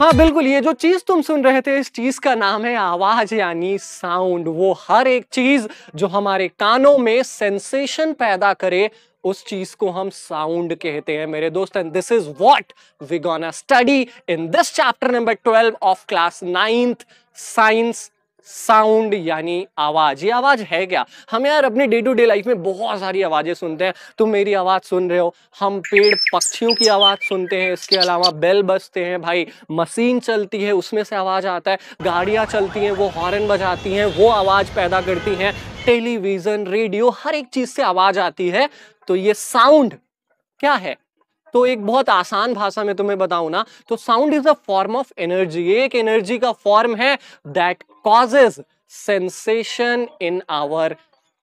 हाँ बिल्कुल ये जो चीज तुम सुन रहे थे इस चीज का नाम है आवाज यानी साउंड वो हर एक चीज जो हमारे कानों में सेंसेशन पैदा करे उस चीज को हम साउंड कहते हैं मेरे दोस्त and this is what we gonna study in this chapter number twelve of class ninth science sound यानी आवाज ये आवाज है क्या हम यार अपनी डे टू डे लाइफ में बहुत सारी आवाजें सुनते हैं तुम मेरी आवाज सुन रहे हो हम पेड़ पक्षियों की आवाज सुनते हैं इसके अलावा बेल बजते हैं भाई मशीन चलती है उसमें से आवाज आता है गाड़ियां चलती हैं वो हॉर्न बजाती हैं वो आवाज पैदा करती हैं टेलीविजन रेडियो हर एक चीज से आवाज आती है तो ये साउंड क्या है तो एक बहुत आसान भाषा में तुम्हें बताऊं ना तो sound is a form of energy एक एनर्जी का फॉर्म है that causes sensation in our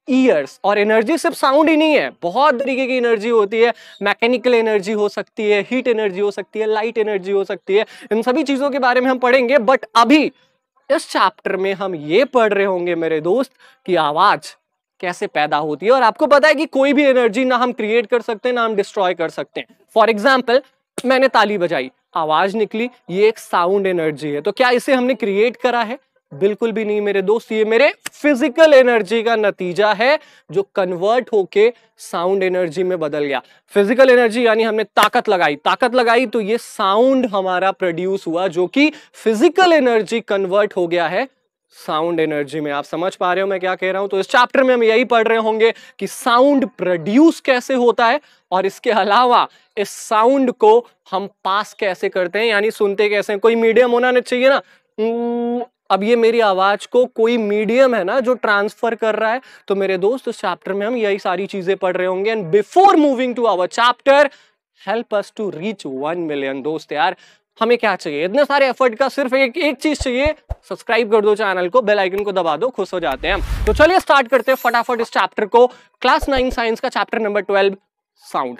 ears और एनर्जी सिर्फ साउंड ही नहीं है बहुत तरीके की एनर्जी होती है मैकेनिकल एनर्जी हो सकती है हीट एनर्जी हो सकती है लाइट एनर्जी हो सकती है इन सभी चीज़ों के बारे में हम पढ़ेंगे बट अभी इस चैप्टर में हम ये पढ़ रहे होंगे मेरे दोस्त कि आवाज़ कैसे पैदा होती है और आपको पता है कि कोई भी एनर्जी ना हम क्रिएट कर सकते हैं ना हम डिस्ट्रॉय कर सकते हैं फॉर एग्जाम्पल मैंने ताली बजाई आवाज निकली ये एक साउंड एनर्जी है तो क्या इसे हमने क्रिएट करा है बिल्कुल भी नहीं मेरे दोस्त ये मेरे फिजिकल एनर्जी का नतीजा है जो कन्वर्ट होके साउंड एनर्जी में बदल गया फिजिकल एनर्जी यानी हमने ताकत लगाई ताकत लगाई तो ये साउंड हमारा प्रोड्यूस हुआ जो कि फिजिकल एनर्जी कन्वर्ट हो गया है साउंड एनर्जी में आप समझ पा रहे हो मैं क्या कह रहा हूं तो इस चैप्टर में हम यही पढ़ रहे होंगे कि साउंड प्रोड्यूस कैसे होता है और इसके अलावा इस साउंड को हम पास कैसे करते हैं यानी सुनते कैसे कोई मीडियम होना चाहिए ना अब ये मेरी आवाज को कोई मीडियम है ना जो ट्रांसफर कर रहा है तो मेरे दोस्त इस चैप्टर में हम यही सारी चीजें पढ़ रहे होंगे and before moving to our chapter help us to reach one million दोस्त यार हमें क्या चाहिए इतने सारे एफर्ट का सिर्फ एक एक चीज चाहिए सब्सक्राइब कर दो चैनल को बेल आइकन को दबा दो खुश हो जाते हैं तो चलिए स्टार्ट करते हैं फटाफट इस चैप्टर को क्लास नाइन साइंस का chapter number twelve sound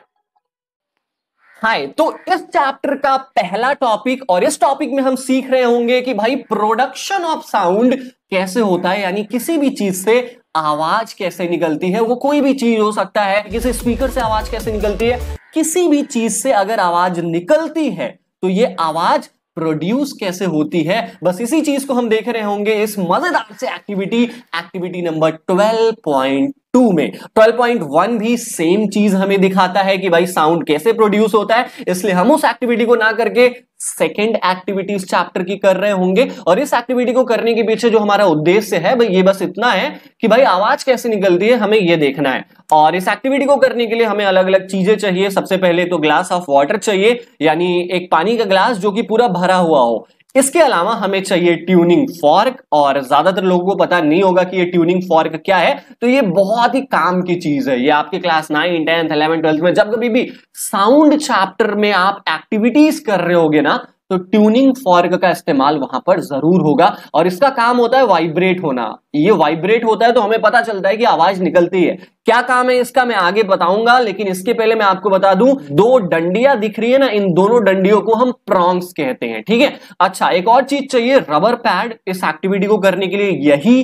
hi तो इस चैप्टर का पहला टॉपिक और इस टॉपिक में हम सीख रहे होंगे कि भाई प्रोडक्शन ऑफ साउंड कैसे होता है यानी किसी भी चीज से आवाज कैसे निकलती है वो कोई भी चीज हो सकता है किसी स्पीकर से आवाज कैसे निकलती है किसी भी चीज से अगर आवाज निकलती है तो ये आवाज प्रोड्यूस कैसे होती है बस इसी चीज को हम देख रहे होंगे इस मजेदार से एक्टिविटी एक्टिविटी नंबर 12.2 में 12.1 भी सेम चीज हमें दिखाता है कि भाई साउंड कैसे प्रोड्यूस होता है इसलिए हम उस एक्टिविटी को ना करके सेकेंड एक्टिविटी इस चैप्टर की कर रहे होंगे और इस एक्टिविटी को करने के पीछे जो हमारा उद्देश्य है भाई ये बस इतना है कि भाई आवाज कैसे निकलती है हमें ये देखना है और इस एक्टिविटी को करने के लिए हमें अलग अलग चीजें चाहिए सबसे पहले तो ग्लास ऑफ वाटर चाहिए यानी एक पानी का ग्लास जो कि पूरा भरा हुआ हो इसके अलावा हमें चाहिए ट्यूनिंग फॉर्क और ज्यादातर लोगों को पता नहीं होगा कि ये ट्यूनिंग फॉर्क क्या है तो ये बहुत ही काम की चीज है ये आपके class nine tenth eleven twelfth में जब कभी भी साउंड चैप्टर में आप एक्टिविटीज कर रहे होगे ना तो ट्यूनिंग फॉर्क का इस्तेमाल वहां पर जरूर होगा और इसका काम होता है वाइब्रेट होना ये वाइब्रेट होता है तो हमें पता चलता है कि आवाज निकलती है क्या काम है इसका मैं आगे बताऊंगा लेकिन इसके पहले मैं आपको बता दूं दो डंडियां दिख रही है ना इन दोनों डंडियों को हम प्रॉन्ग्स कहते हैं ठीक है अच्छा एक और चीज चाहिए रबर पैड इस एक्टिविटी को करने के लिए यही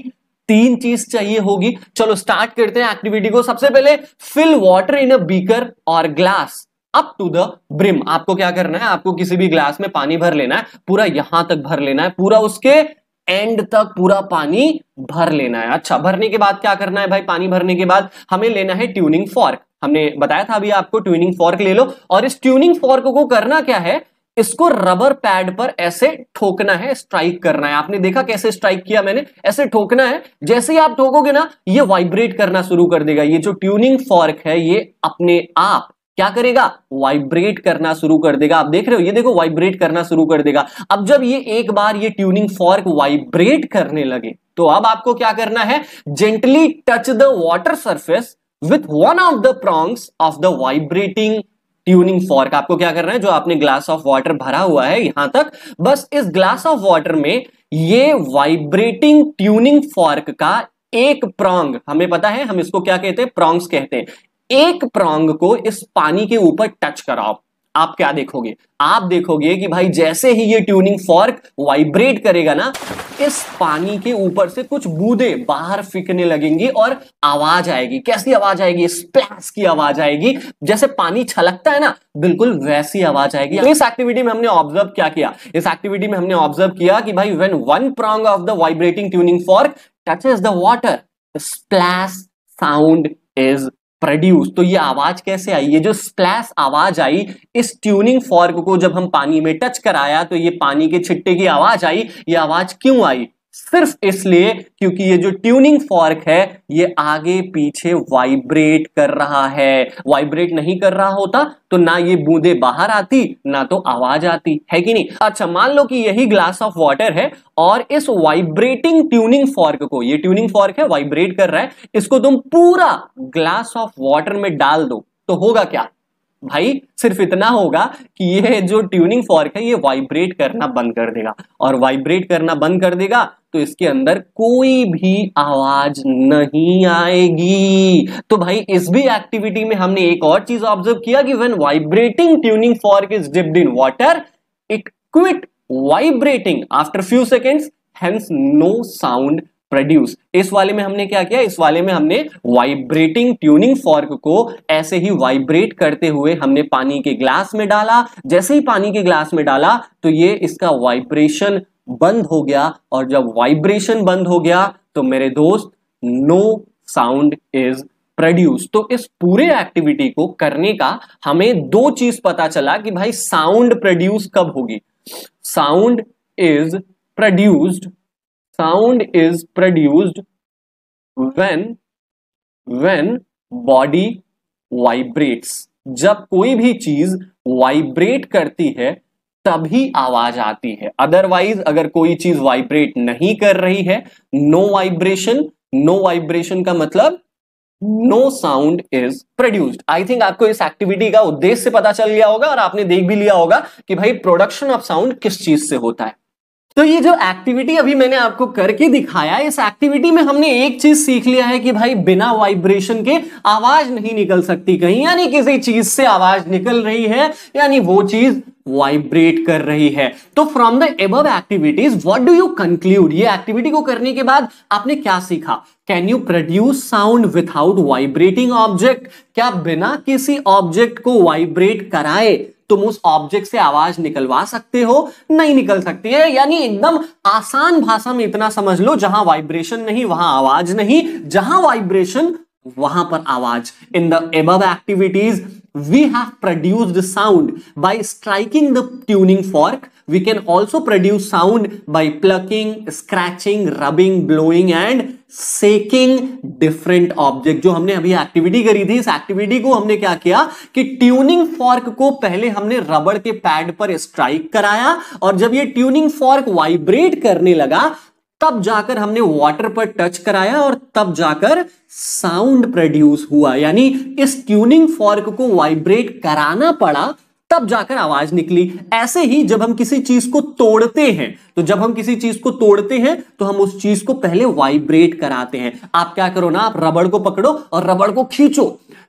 तीन चीज चाहिए होगी चलो स्टार्ट करते हैं एक्टिविटी को सबसे पहले fill water in a beaker और glass up to the brim आपको क्या करना है आपको किसी भी ग्लास में पानी भर लेना है पूरा यहां तक भर लेना है पूरा उसके एंड तक पूरा पानी भर लेना है अच्छा भरने के बाद क्या करना है भाई पानी भरने के बाद हमें लेना है ट्यूनिंग फॉर्क हमने बताया था अभी आपको ट्यूनिंग फॉर्क ले लो और इस ट्यूनिंग फॉर्क को करना क्या है इसको रबर पैड पर ऐसे ठोकना है स्ट्राइक करना है आपने देखा कैसे स्ट्राइक किया मैंने ऐसे ठोकना है जैसे ही आप ठोकोगे ना ये वाइब्रेट करना शुरू कर देगा ये जो ट्यूनिंग फॉर्क है ये अपने आप क्या करेगा वाइब्रेट करना शुरू कर देगा आप देख रहे हो ये देखो वाइब्रेट करना शुरू कर देगा अब जब ये एक बार ये ट्यूनिंग फॉर्क वाइब्रेट करने लगे तो अब आपको क्या करना है gently touch the water surface with one of the prongs of the vibrating tuning fork आपको क्या करना है जो आपने ग्लास ऑफ वाटर भरा हुआ है यहां तक बस इस ग्लास ऑफ वाटर में ये वाइब्रेटिंग ट्यूनिंग फॉर्क का एक प्रॉन्ग हमें पता है हम इसको क्या कहते हैं प्रॉन्ग्स कहते हैं एक प्रांग को इस पानी के ऊपर टच कराओ आप क्या देखोगे आप देखोगे कि भाई जैसे ही ये ट्यूनिंग फॉर्क वाइब्रेट करेगा ना इस पानी के ऊपर से कुछ बूंदे बाहर फिकने लगेंगी और आवाज आएगी कैसी आवाज आएगी स्प्लैश की आवाज आएगी जैसे पानी छलकता है ना बिल्कुल वैसी आवाज आएगी तो इस एक्टिविटी में हमने ऑब्जर्व क्या किया इस एक्टिविटी में हमने ऑब्जर्व किया कि भाई when one prong of the vibrating tuning fork touches the water splash sound is produce तो ये आवाज कैसे आई ये जो स्प्लैश आवाज आई इस ट्यूनिंग फॉर्क को जब हम पानी में टच कराया तो ये पानी के छिट्टे की आवाज आई ये आवाज क्यों आई सिर्फ इसलिए क्योंकि ये जो ट्यूनिंग फॉर्क है ये आगे पीछे वाइब्रेट कर रहा है वाइब्रेट नहीं कर रहा होता तो ना ये बूंदे बाहर आती ना तो आवाज आती है कि नहीं अच्छा मान लो कि यही ग्लास ऑफ वाटर है और इस वाइब्रेटिंग ट्यूनिंग फॉर्क को ये ट्यूनिंग फॉर्क है वाइब्रेट कर रहा है इसको तुम पूरा ग्लास ऑफ वाटर में डाल दो तो होगा क्या भाई सिर्फ इतना होगा कि ये जो ट्यूनिंग फॉर्क है ये वाइब्रेट करना बंद कर देगा और वाइब्रेट करना बंद कर देगा तो इसके अंदर कोई भी आवाज नहीं आएगी तो भाई इस भी एक्टिविटी में हमने एक और चीज ऑब्जर्व किया कि when vibrating tuning fork is dipped in water it quit vibrating after few seconds hence no sound produce इस वाले में हमने क्या किया इस वाले में हमने वाइब्रेटिंग ट्यूनिंग फॉर्क को ऐसे ही वाइब्रेट करते हुए हमने पानी के ग्लास में डाला जैसे ही पानी के ग्लास में डाला तो ये इसका वाइब्रेशन बंद हो गया और जब वाइब्रेशन बंद हो गया तो मेरे दोस्त नो साउंड इज प्रोड्यूस तो इस पूरे एक्टिविटी को करने का हमें दो चीज पता चला कि भाई साउंड प्रोड्यूस कब होगी sound is produced sound is produced when when body vibrates जब कोई भी चीज वाइब्रेट करती है तभी आवाज आती है अदरवाइज अगर कोई चीज वाइब्रेट नहीं कर रही है नो वाइब्रेशन नो वाइब्रेशन का मतलब no sound is produced I think आपको इस एक्टिविटी का उद्देश्य पता चल गया होगा और आपने देख भी लिया होगा कि भाई प्रोडक्शन ऑफ साउंड किस चीज से होता है तो ये जो एक्टिविटी अभी मैंने आपको करके दिखाया इस एक्टिविटी में हमने एक चीज सीख लिया है कि भाई बिना वाइब्रेशन के आवाज नहीं निकल सकती कहीं यानी किसी चीज से आवाज निकल रही है यानी वो चीज वाइब्रेट कर रही है तो from the ab activities what do you conclude ये एक्टिविटी को करने के बाद आपने क्या सीखा can you produce sound without vibrating object क्या बिना किसी ऑब्जेक्ट को वाइब्रेट कराए तुम उस ऑब्जेक्ट से आवाज निकलवा सकते हो नहीं निकल सकती है यानी एकदम आसान भाषा में इतना समझ लो जहां वाइब्रेशन नहीं वहां आवाज नहीं जहां वाइब्रेशन वहां पर आवाज in the above activities we have produced sound by striking the tuning fork we can also produce sound by plucking scratching rubbing blowing and shaking different object जो हमने अभी एक्टिविटी करी थी इस एक्टिविटी को हमने क्या किया कि ट्यूनिंग फॉर्क को पहले हमने रबड़ के पैड पर स्ट्राइक कराया और जब ये ट्यूनिंग फॉर्क वाइब्रेट करने लगा तब जाकर हमने वाटर पर टच कराया और तब जाकर साउंड प्रोड्यूस हुआ यानी इस ट्यूनिंग फॉर्क को वाइब्रेट कराना पड़ा तब जाकर आवाज निकली ऐसे ही जब हम किसी चीज को तोड़ते हैं तो जब हम किसी चीज को तोड़ते हैं तो हम उस चीज को पहले वाइब्रेट कराते हैं आप क्या करो ना आप रबड़ को पकड़ो और रबड़ को खींचो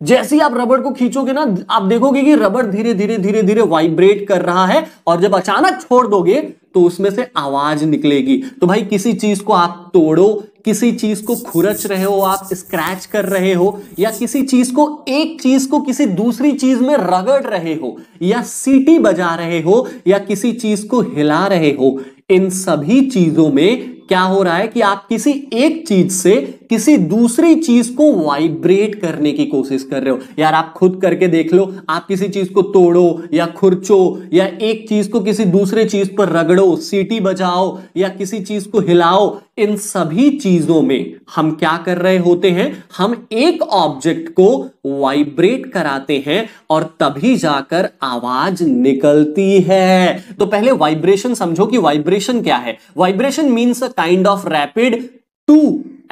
जैसे ही आप रबड़ को खींचोगे ना आप देखोगे कि रबड़ धीरे धीरे धीरे धीरे वाइब्रेट कर रहा है और जब अचानक छोड़ दोगे तो उसमें से आवाज निकलेगी तो भाई किसी चीज को आप तोड़ो किसी चीज को खुरच रहे हो आप स्क्रैच कर रहे हो या किसी चीज को एक चीज को किसी दूसरी चीज में रगड़ रहे हो या सीटी बजा रहे हो या किसी चीज को हिला रहे हो इन सभी चीजों में क्या हो रहा है कि आप किसी एक चीज से किसी दूसरी चीज को वाइब्रेट करने की कोशिश कर रहे हो यार आप खुद करके देख लो आप किसी चीज को तोड़ो या खुरचो या एक चीज को किसी दूसरे चीज पर रगड़ो सीटी बजाओ या किसी चीज को हिलाओ इन सभी चीजों में हम क्या कर रहे होते हैं हम एक ऑब्जेक्ट को वाइब्रेट कराते हैं और तभी जाकर आवाज निकलती है तो पहले वाइब्रेशन समझो कि वाइब्रेशन क्या है vibration means a kind of rapid to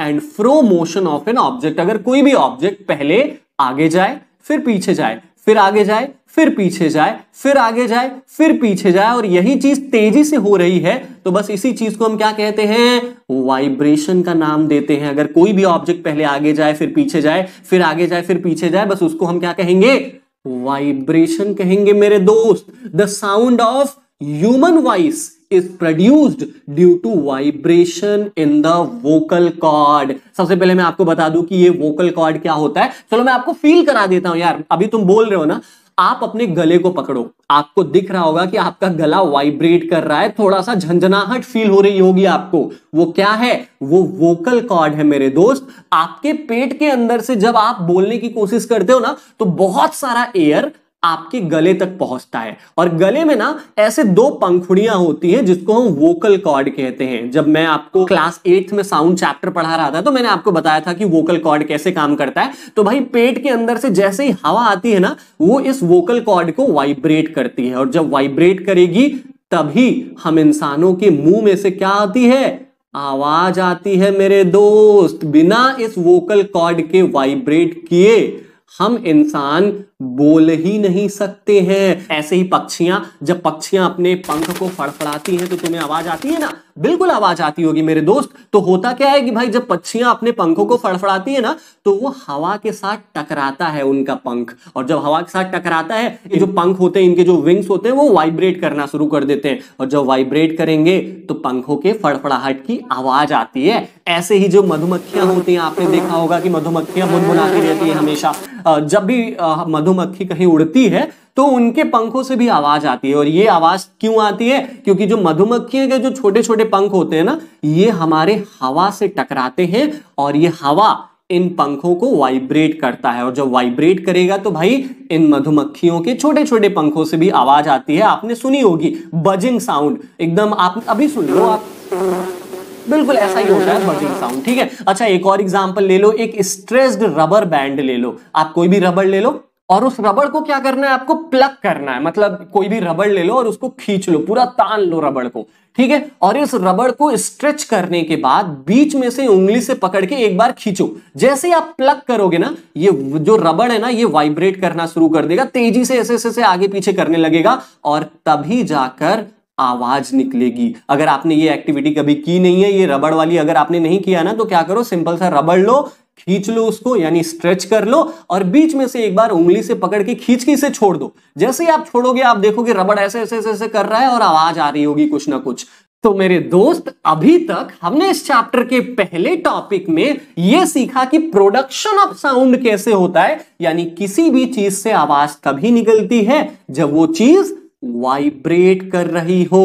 and fro motion of an object अगर कोई भी ऑब्जेक्ट पहले आगे जाए फिर पीछे जाए फिर आगे जाए फिर पीछे जाए फिर आगे जाए फिर पीछे जाए और यही चीज तेजी से हो रही है तो बस इसी चीज को हम क्या कहते हैं वाइब्रेशन का नाम देते हैं अगर कोई भी ऑब्जेक्ट पहले आगे जाए फिर पीछे जाए फिर आगे जाए फिर पीछे जाए बस उसको हम क्या कहेंगे वाइब्रेशन कहेंगे मेरे दोस्त the sound of human voice is produced due to vibration in the vocal cord सबसे पहले मैं आपको बता दूं कि ये वोकल कॉर्ड क्या होता है चलो मैं आपको फील करा देता हूं यार अभी तुम बोल रहे हो ना आप अपने गले को पकड़ो आपको दिख रहा होगा कि आपका गला वाइब्रेट कर रहा है थोड़ा सा झंझनाहट फील हो रही होगी आपको वो क्या है वो वोकल कॉर्ड है मेरे दोस्त आपके पेट के अंदर से जब आप बोलने की कोशिश करते हो ना तो बहुत सारा एयर आपके गले तक पहुंचता है और गले में ना ऐसे दो पंखुड़ियां होती हैं जिसको हम वोकल कॉर्ड कहते हैं जब मैं आपको क्लास एट्थ में साउंड चैप्टर पढ़ा रहा था तो मैंने आपको बताया था कि वोकल कॉर्ड कैसे काम करता है तो भाई पेट के अंदर से जैसे ही हवा आती है ना वो इस वोकल कॉर्ड को वाइब्रेट करती है और जब वाइब्रेट करेगी तभी हम इंसानों के मुंह में से क्या आती है आवाज आती है मेरे दोस्त बिना इस वोकल कॉर्ड के वाइब्रेट किए हम इंसान बोल ही नहीं सकते हैं ऐसे ही पक्षियां जब पक्षियां अपने पंख को फड़फड़ाती हैं तो तुम्हें आवाज आती है ना बिल्कुल आवाज आती होगी मेरे दोस्त तो होता क्या है कि भाई जब पक्षियां अपने पंखों को फड़फड़ाती है ना तो वो हवा के साथ टकराता है उनका पंख और जब हवा के साथ टकराता है ये जो पंख होते हैं इनके जो विंग्स होते हैं वो वाइब्रेट करना शुरू कर देते हैं और जब वाइब्रेट करेंगे तो पंखों के फड़फड़ाहट की आवाज आती है ऐसे ही जो मधुमक्खियां होती हैं आपने देखा होगा कि मधुमक्खियां बुनबुनाती रहती है हमेशा जब भी मधुमक्खी कहीं उड़ती है तो उनके पंखों से भी आवाज आती है और ये आवाज क्यों आती है क्योंकि जो मधुमक्खी के जो छोटे छोटे पंख होते हैं ना ये हमारे हवा से टकराते हैं और ये हवा इन पंखों को वाइब्रेट करता है और जब वाइब्रेट करेगा तो भाई इन मधुमक्खियों के छोटे छोटे पंखों से भी आवाज आती है आपने सुनी होगी बजिंग साउंड एकदम आप अभी सुन लो आप बिल्कुल ऐसा ही होता है बजिंग साउंड ठीक है अच्छा एक और एग्जाम्पल ले लो एक स्ट्रेस्ड रबर बैंड ले लो आप कोई भी रबर ले लो और उस रबड़ को क्या करना है आपको प्लग करना है मतलब कोई भी रबड़ ले लो और उसको खींच लो पूरा तान लो रबड़ को ठीक है और इस रबड़ को स्ट्रेच करने के बाद बीच में से उंगली से पकड़ के एक बार खींचो जैसे आप प्लग करोगे ना ये जो रबड़ है ना ये वाइब्रेट करना शुरू कर देगा तेजी से ऐसे ऐसे आगे पीछे करने लगेगा और तभी जाकर आवाज निकलेगी अगर आपने ये एक्टिविटी कभी की नहीं है ये रबड़ वाली अगर आपने नहीं किया ना तो क्या करो सिंपल सा रबड़ लो खींच लो उसको यानी स्ट्रेच कर लो और बीच में से एक बार उंगली से पकड़ के खींच के इसे छोड़ दो जैसे ही आप छोड़ोगे आप देखोगे रबड़ ऐसे ऐसे ऐसे कर रहा है और आवाज आ रही होगी कुछ ना कुछ तो मेरे दोस्त अभी तक हमने इस चैप्टर के पहले टॉपिक में यह सीखा कि प्रोडक्शन ऑफ साउंड कैसे होता है यानी किसी भी चीज से आवाज तभी निकलती है जब वो चीज वाइब्रेट कर रही हो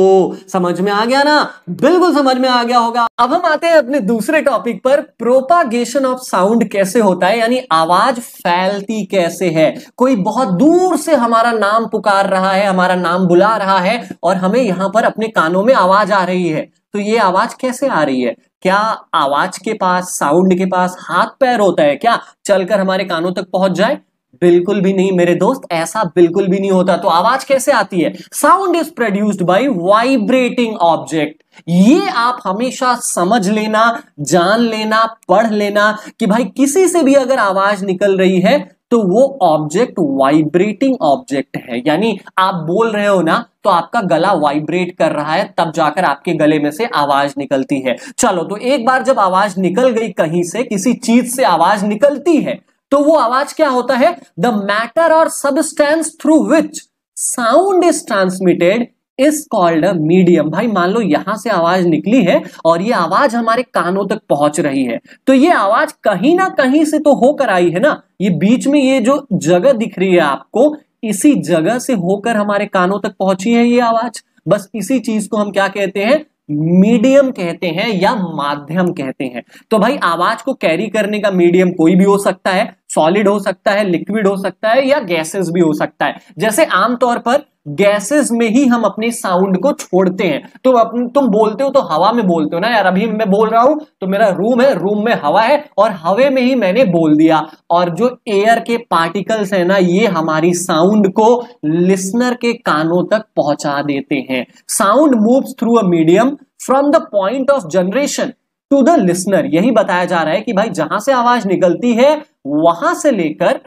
समझ में आ गया ना बिल्कुल समझ में आ गया होगा अब हम आते हैं अपने दूसरे टॉपिक पर प्रोपागेशन ऑफ साउंड कैसे होता है यानी आवाज फैलती कैसे है कोई बहुत दूर से हमारा नाम पुकार रहा है हमारा नाम बुला रहा है और हमें यहां पर अपने कानों में आवाज आ रही है तो ये आवाज कैसे आ रही है क्या आवाज के पास साउंड के पास हाथ पैर होता है क्या चलकर हमारे कानों तक पहुंच जाए बिल्कुल भी नहीं मेरे दोस्त ऐसा बिल्कुल भी नहीं होता तो आवाज कैसे आती है sound is produced by vibrating object ये आप हमेशा समझ लेना जान लेना पढ़ लेना कि भाई किसी से भी अगर आवाज निकल रही है तो वो ऑब्जेक्ट वाइब्रेटिंग ऑब्जेक्ट है यानी आप बोल रहे हो ना तो आपका गला वाइब्रेट कर रहा है तब जाकर आपके गले में से आवाज निकलती है चलो तो एक बार जब आवाज निकल गई कहीं से किसी चीज से आवाज निकलती है तो वो आवाज क्या होता है द मैटर और substance through which sound is transmitted is called a medium भाई मान लो यहां से आवाज निकली है और ये आवाज हमारे कानों तक पहुंच रही है तो ये आवाज कहीं ना कहीं से तो होकर आई है ना ये बीच में ये जो जगह दिख रही है आपको इसी जगह से होकर हमारे कानों तक पहुंची है ये आवाज बस इसी चीज को हम क्या कहते हैं मीडियम कहते हैं या माध्यम कहते हैं तो भाई आवाज को कैरी करने का मीडियम कोई भी हो सकता है सॉलिड हो सकता है लिक्विड हो सकता है या गैसेस भी हो सकता है जैसे आमतौर पर गैसेस में ही हम अपने साउंड को छोड़ते हैं तो अपन तुम बोलते हो तो हवा में बोलते हो ना यार अभी मैं बोल रहा हूं तो मेरा रूम है रूम में हवा है और हवे में ही मैंने बोल दिया और जो एयर के पार्टिकल्स है ना ये हमारी साउंड को लिसनर के कानों तक पहुंचा देते हैं sound moves through a medium from the point of generation to the listener यही बताया जा रहा है कि भाई जहां से आवाज निकलती है वहां से लेकर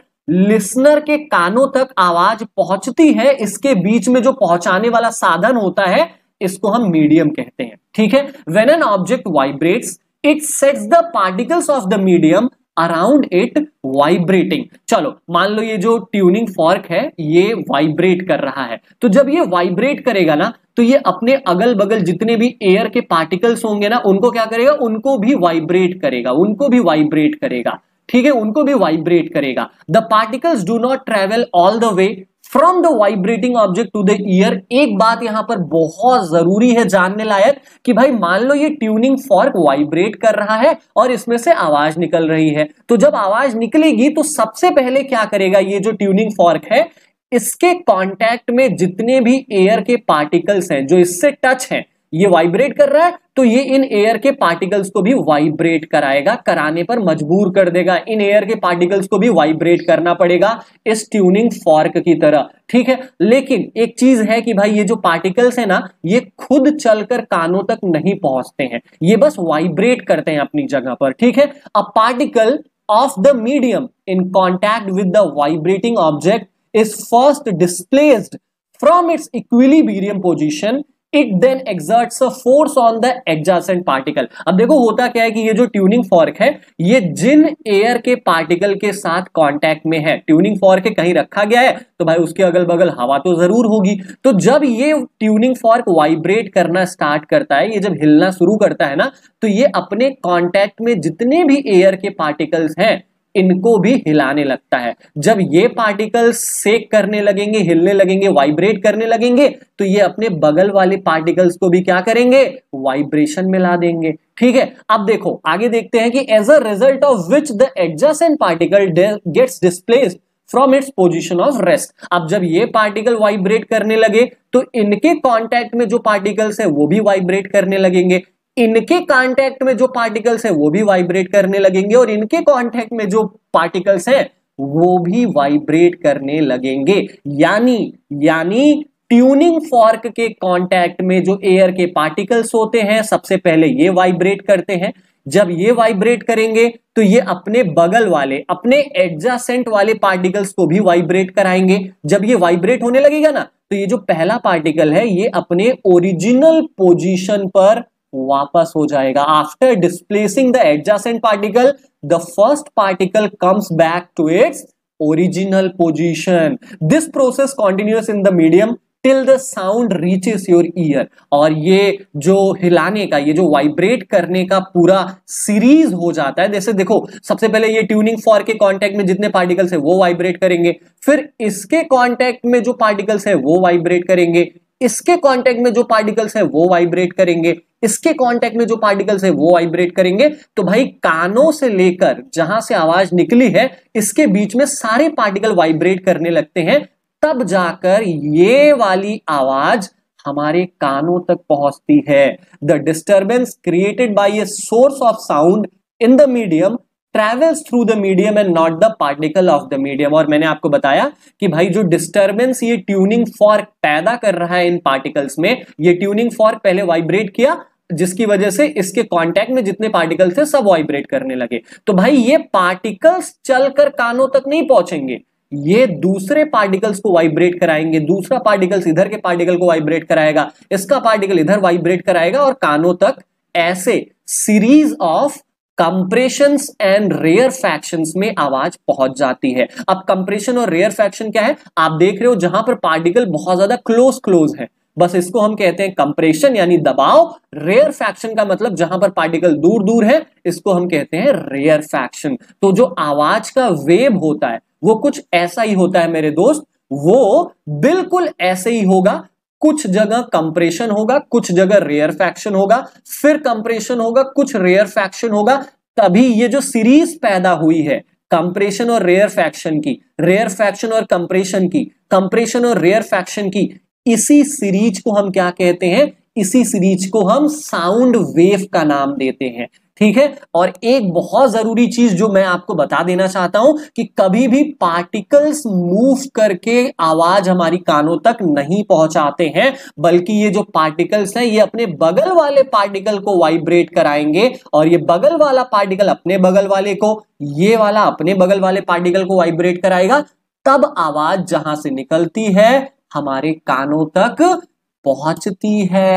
लिसनर के कानों तक आवाज पहुंचती है इसके बीच में जो पहुंचाने वाला साधन होता है इसको हम मीडियम कहते हैं ठीक है when an object vibrates it sets the particles of the medium around it vibrating चलो मान लो ये जो ट्यूनिंग फॉर्क है ये वाइब्रेट कर रहा है तो जब ये वाइब्रेट करेगा ना तो ये अपने अगल बगल जितने भी एयर के पार्टिकल्स होंगे ना उनको क्या करेगा उनको भी वाइब्रेट करेगा उनको भी वाइब्रेट करेगा ठीक है उनको भी वाइब्रेट करेगा the particles do not travel all the way from the vibrating object to the ear एक बात यहां पर बहुत जरूरी है जानने लायक कि भाई मान लो ये ट्यूनिंग फॉर्क वाइब्रेट कर रहा है और इसमें से आवाज निकल रही है तो जब आवाज निकलेगी तो सबसे पहले क्या करेगा ये जो ट्यूनिंग फॉर्क है इसके कांटेक्ट में जितने भी एयर के पार्टिकल्स हैं जो इससे टच हैं ये वाइब्रेट कर रहा है तो ये इन एयर के पार्टिकल्स को भी वाइब्रेट कराएगा कराने पर मजबूर कर देगा इन एयर के पार्टिकल्स को भी वाइब्रेट करना पड़ेगा इस ट्यूनिंग फॉर्क की तरह ठीक है लेकिन एक चीज है कि भाई ये जो पार्टिकल्स है ना ये खुद चलकर कानों तक नहीं पहुंचते हैं ये बस वाइब्रेट करते हैं अपनी जगह पर ठीक है a particle of the medium in contact with the vibrating object is first displaced from its equilibrium position it then exerts a force on the adjacent particle अब देखो होता क्या है कि ये जो ट्यूनिंग फॉर्क है ये जिन एयर के पार्टिकल के साथ कांटेक्ट में है ट्यूनिंग फॉर्क कहीं रखा गया है तो भाई उसके अगल बगल हवा तो जरूर होगी तो जब ये ट्यूनिंग फॉर्क वाइब्रेट करना स्टार्ट करता है ये जब हिलना शुरू करता है ना तो ये अपने कॉन्टैक्ट में जितने भी एयर के पार्टिकल्स हैं इनको भी हिलाने लगता है जब ये पार्टिकल सेक करने लगेंगे हिलने लगेंगे वाइब्रेट करने लगेंगे तो ये अपने बगल वाले पार्टिकल्स को भी क्या करेंगे वाइब्रेशन में ला देंगे ठीक है अब देखो आगे देखते हैं कि as a result of which the adjust particle gets displace from its position of rest अब जब ये पार्टिकल वाइब्रेट करने लगे तो इनके कॉन्टैक्ट में जो पार्टिकल्स है वो भी वाइब्रेट करने लगेंगे इनके कांटेक्ट में जो पार्टिकल्स हैं वो भी वाइब्रेट करने लगेंगे और इनके कांटेक्ट में जो पार्टिकल्स हैं वो भी वाइब्रेट करने लगेंगे यानी यानी ट्यूनिंग फॉर्क के कांटेक्ट में जो एयर के पार्टिकल्स होते हैं सबसे पहले ये वाइब्रेट करते हैं जब ये वाइब्रेट करेंगे तो ये अपने बगल वाले अपने एडजस्टेंट वाले पार्टिकल्स को भी वाइब्रेट कराएंगे जब ये वाइब्रेट होने लगेगा ना तो ये जो पहला पार्टिकल है ये अपने ओरिजिनल पोजीशन पर वापस हो जाएगा after displacing the adjacent particle the first particle comes back to its original position this process continues in the medium till the sound reaches your ear और ये जो हिलाने का ये जो वाइब्रेट करने का पूरा सीरीज हो जाता है जैसे देखो सबसे पहले ये ट्यूनिंग फॉर के कॉन्टेक्ट में जितने पार्टिकल्स है वो वाइब्रेट करेंगे फिर इसके कॉन्टेक्ट में जो पार्टिकल्स है वो वाइब्रेट करेंगे इसके कांटेक्ट में जो पार्टिकल्स हैं वो वाइब्रेट करेंगे इसके कांटेक्ट में जो पार्टिकल्स है वो वाइब्रेट करेंगे तो भाई कानों से लेकर जहां से आवाज निकली है इसके बीच में सारे पार्टिकल वाइब्रेट करने लगते हैं तब जाकर ये वाली आवाज हमारे कानों तक पहुंचती है the disturbance created by a source of sound in the medium travels through the medium and not the particle of the medium और मैंने आपको बताया कि भाई जो डिस्टर्बेंस ये ट्यूनिंग फॉर्क पैदा कर रहा है इन पार्टिकल्स में ये ट्यूनिंग फॉर्क पहले वाइब्रेट किया जिसकी वजह से इसके कांटेक्ट में जितने पार्टिकल थे सब वाइब्रेट करने लगे तो भाई ये पार्टिकल्स चलकर कानों तक नहीं पहुंचेंगे ये दूसरे पार्टिकल्स को वाइब्रेट कराएंगे दूसरा पार्टिकल्स इधर के पार्टिकल को वाइब्रेट कराएगा इसका पार्टिकल इधर वाइब्रेट कराएगा और कानों तक ऐसे series of compression and rarefaction में आवाज पहुंच जाती है अब कंप्रेशन और रेयर फैक्शन क्या है आप देख रहे हो जहां पर पार्टिकल बहुत ज्यादा क्लोज क्लोज है बस इसको हम कहते हैं कंप्रेशन यानी दबाव रेयर फैक्शन का मतलब जहां पर पार्टिकल दूर दूर है इसको हम कहते हैं रेयर फैक्शन तो जो आवाज का वेव होता है वो कुछ ऐसा ही होता है मेरे दोस्त वो बिल्कुल ऐसे ही होगा कुछ जगह कंप्रेशन होगा कुछ जगह रेयर फैक्शन होगा फिर कंप्रेशन होगा कुछ रेयर फैक्शन होगा तभी ये जो सीरीज पैदा हुई है कंप्रेशन और रेयर फैक्शन की रेयर फैक्शन और कंप्रेशन की कंप्रेशन और रेयर फैक्शन की इसी सीरीज को हम क्या कहते हैं इसी सीरीज को हम साउंड वेव का नाम देते हैं ठीक है और एक बहुत जरूरी चीज जो मैं आपको बता देना चाहता हूं कि कभी भी पार्टिकल्स मूव करके आवाज हमारी कानों तक नहीं पहुंचाते हैं बल्कि ये जो पार्टिकल्स हैं ये अपने बगल वाले पार्टिकल को वाइब्रेट कराएंगे और ये बगल वाला पार्टिकल अपने बगल वाले को ये वाला अपने बगल वाले पार्टिकल को वाइब्रेट कराएगा तब आवाज जहां से निकलती है हमारे कानों तक पहुंचती है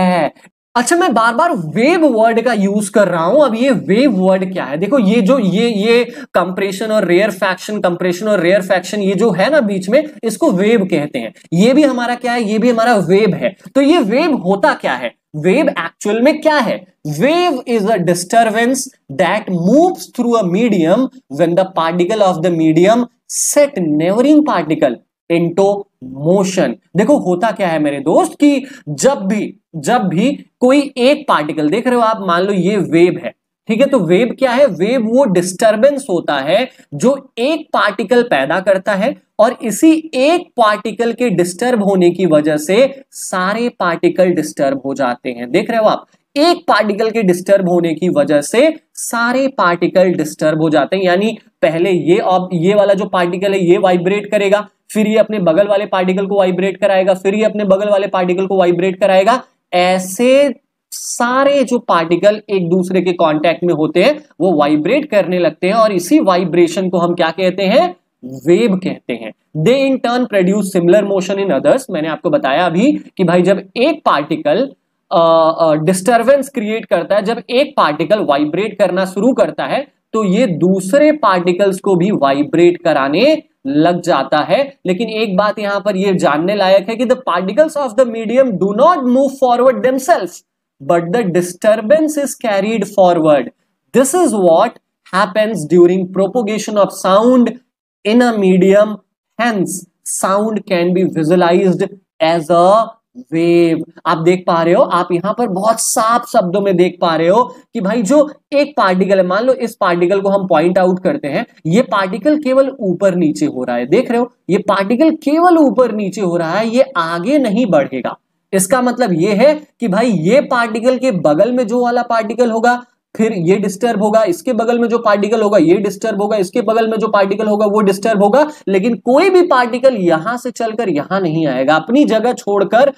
अच्छा मैं बार बार वेव वर्ड का यूज कर रहा हूं अब ये वेव वर्ड क्या है देखो ये जो ये ये कंप्रेशन और रेयर फैक्शन कंप्रेशन और रेयर फैक्शन ये जो है ना बीच में इसको वेव कहते हैं ये भी हमारा क्या है ये भी हमारा वेव है तो ये वेव होता क्या है वेव एक्चुअल में क्या है wave is a disturbance that move through a medium when the particle of the medium set neighbouring particle into motion देखो होता क्या है मेरे दोस्त कि जब भी जब भी कोई एक पार्टिकल देख रहे हो आप मान लो ये वेब है ठीक है तो वेब क्या है वेब वो डिस्टरबेंस होता है जो एक पार्टिकल पैदा करता है और इसी एक पार्टिकल के डिस्टर्ब होने की वजह से सारे पार्टिकल डिस्टर्ब हो जाते हैं देख रहे हो आप एक पार्टिकल के डिस्टर्ब होने की वजह से सारे पार्टिकल डिस्टर्ब हो जाते हैं यानी पहले ये ऑब ये वाला जो पार्टिकल है ये वाइब्रेट करेगा फिर ये अपने बगल वाले पार्टिकल को वाइब्रेट कराएगा फिर ये अपने बगल वाले पार्टिकल को वाइब्रेट कराएगा ऐसे सारे जो पार्टिकल एक दूसरे के कांटेक्ट में होते हैं वो वाइब्रेट करने लगते हैं और इसी वाइब्रेशन को हम क्या कहते हैं वेव कहते हैं they in turn produce similar motion in others मैंने आपको बताया अभी कि भाई जब एक पार्टिकल डिस्टरबेंस क्रिएट करता है जब एक पार्टिकल वाइब्रेट करना शुरू करता है तो ये दूसरे पार्टिकल्स को भी वाइब्रेट कराने लग जाता है लेकिन एक बात यहां पर ये जानने लायक है कि the particles of the medium do not move forward themselves but the disturbance is carried forward this is what happens during propagation of sound in a medium hence sound can be visualise as a wave आप देख पा रहे हो आप यहां पर बहुत साफ शब्दों में देख पा रहे हो कि भाई जो एक पार्टिकल है मान लो इस पार्टिकल को हम पॉइंट आउट करते हैं ये पार्टिकल केवल ऊपर नीचे हो रहा है देख रहे हो ये पार्टिकल केवल ऊपर नीचे हो रहा है ये आगे नहीं बढ़ेगा इसका मतलब ये है कि भाई ये पार्टिकल के बगल में जो वाला पार्टिकल होगा फिर ये डिस्टर्ब होगा इसके बगल में जो पार्टिकल होगा ये डिस्टर्ब होगा इसके बगल में जो पार्टिकल होगा वो डिस्टर्ब होगा लेकिन कोई भी पार्टिकल यहां से चलकर यहां नहीं आएगा अपनी जगह छोड़कर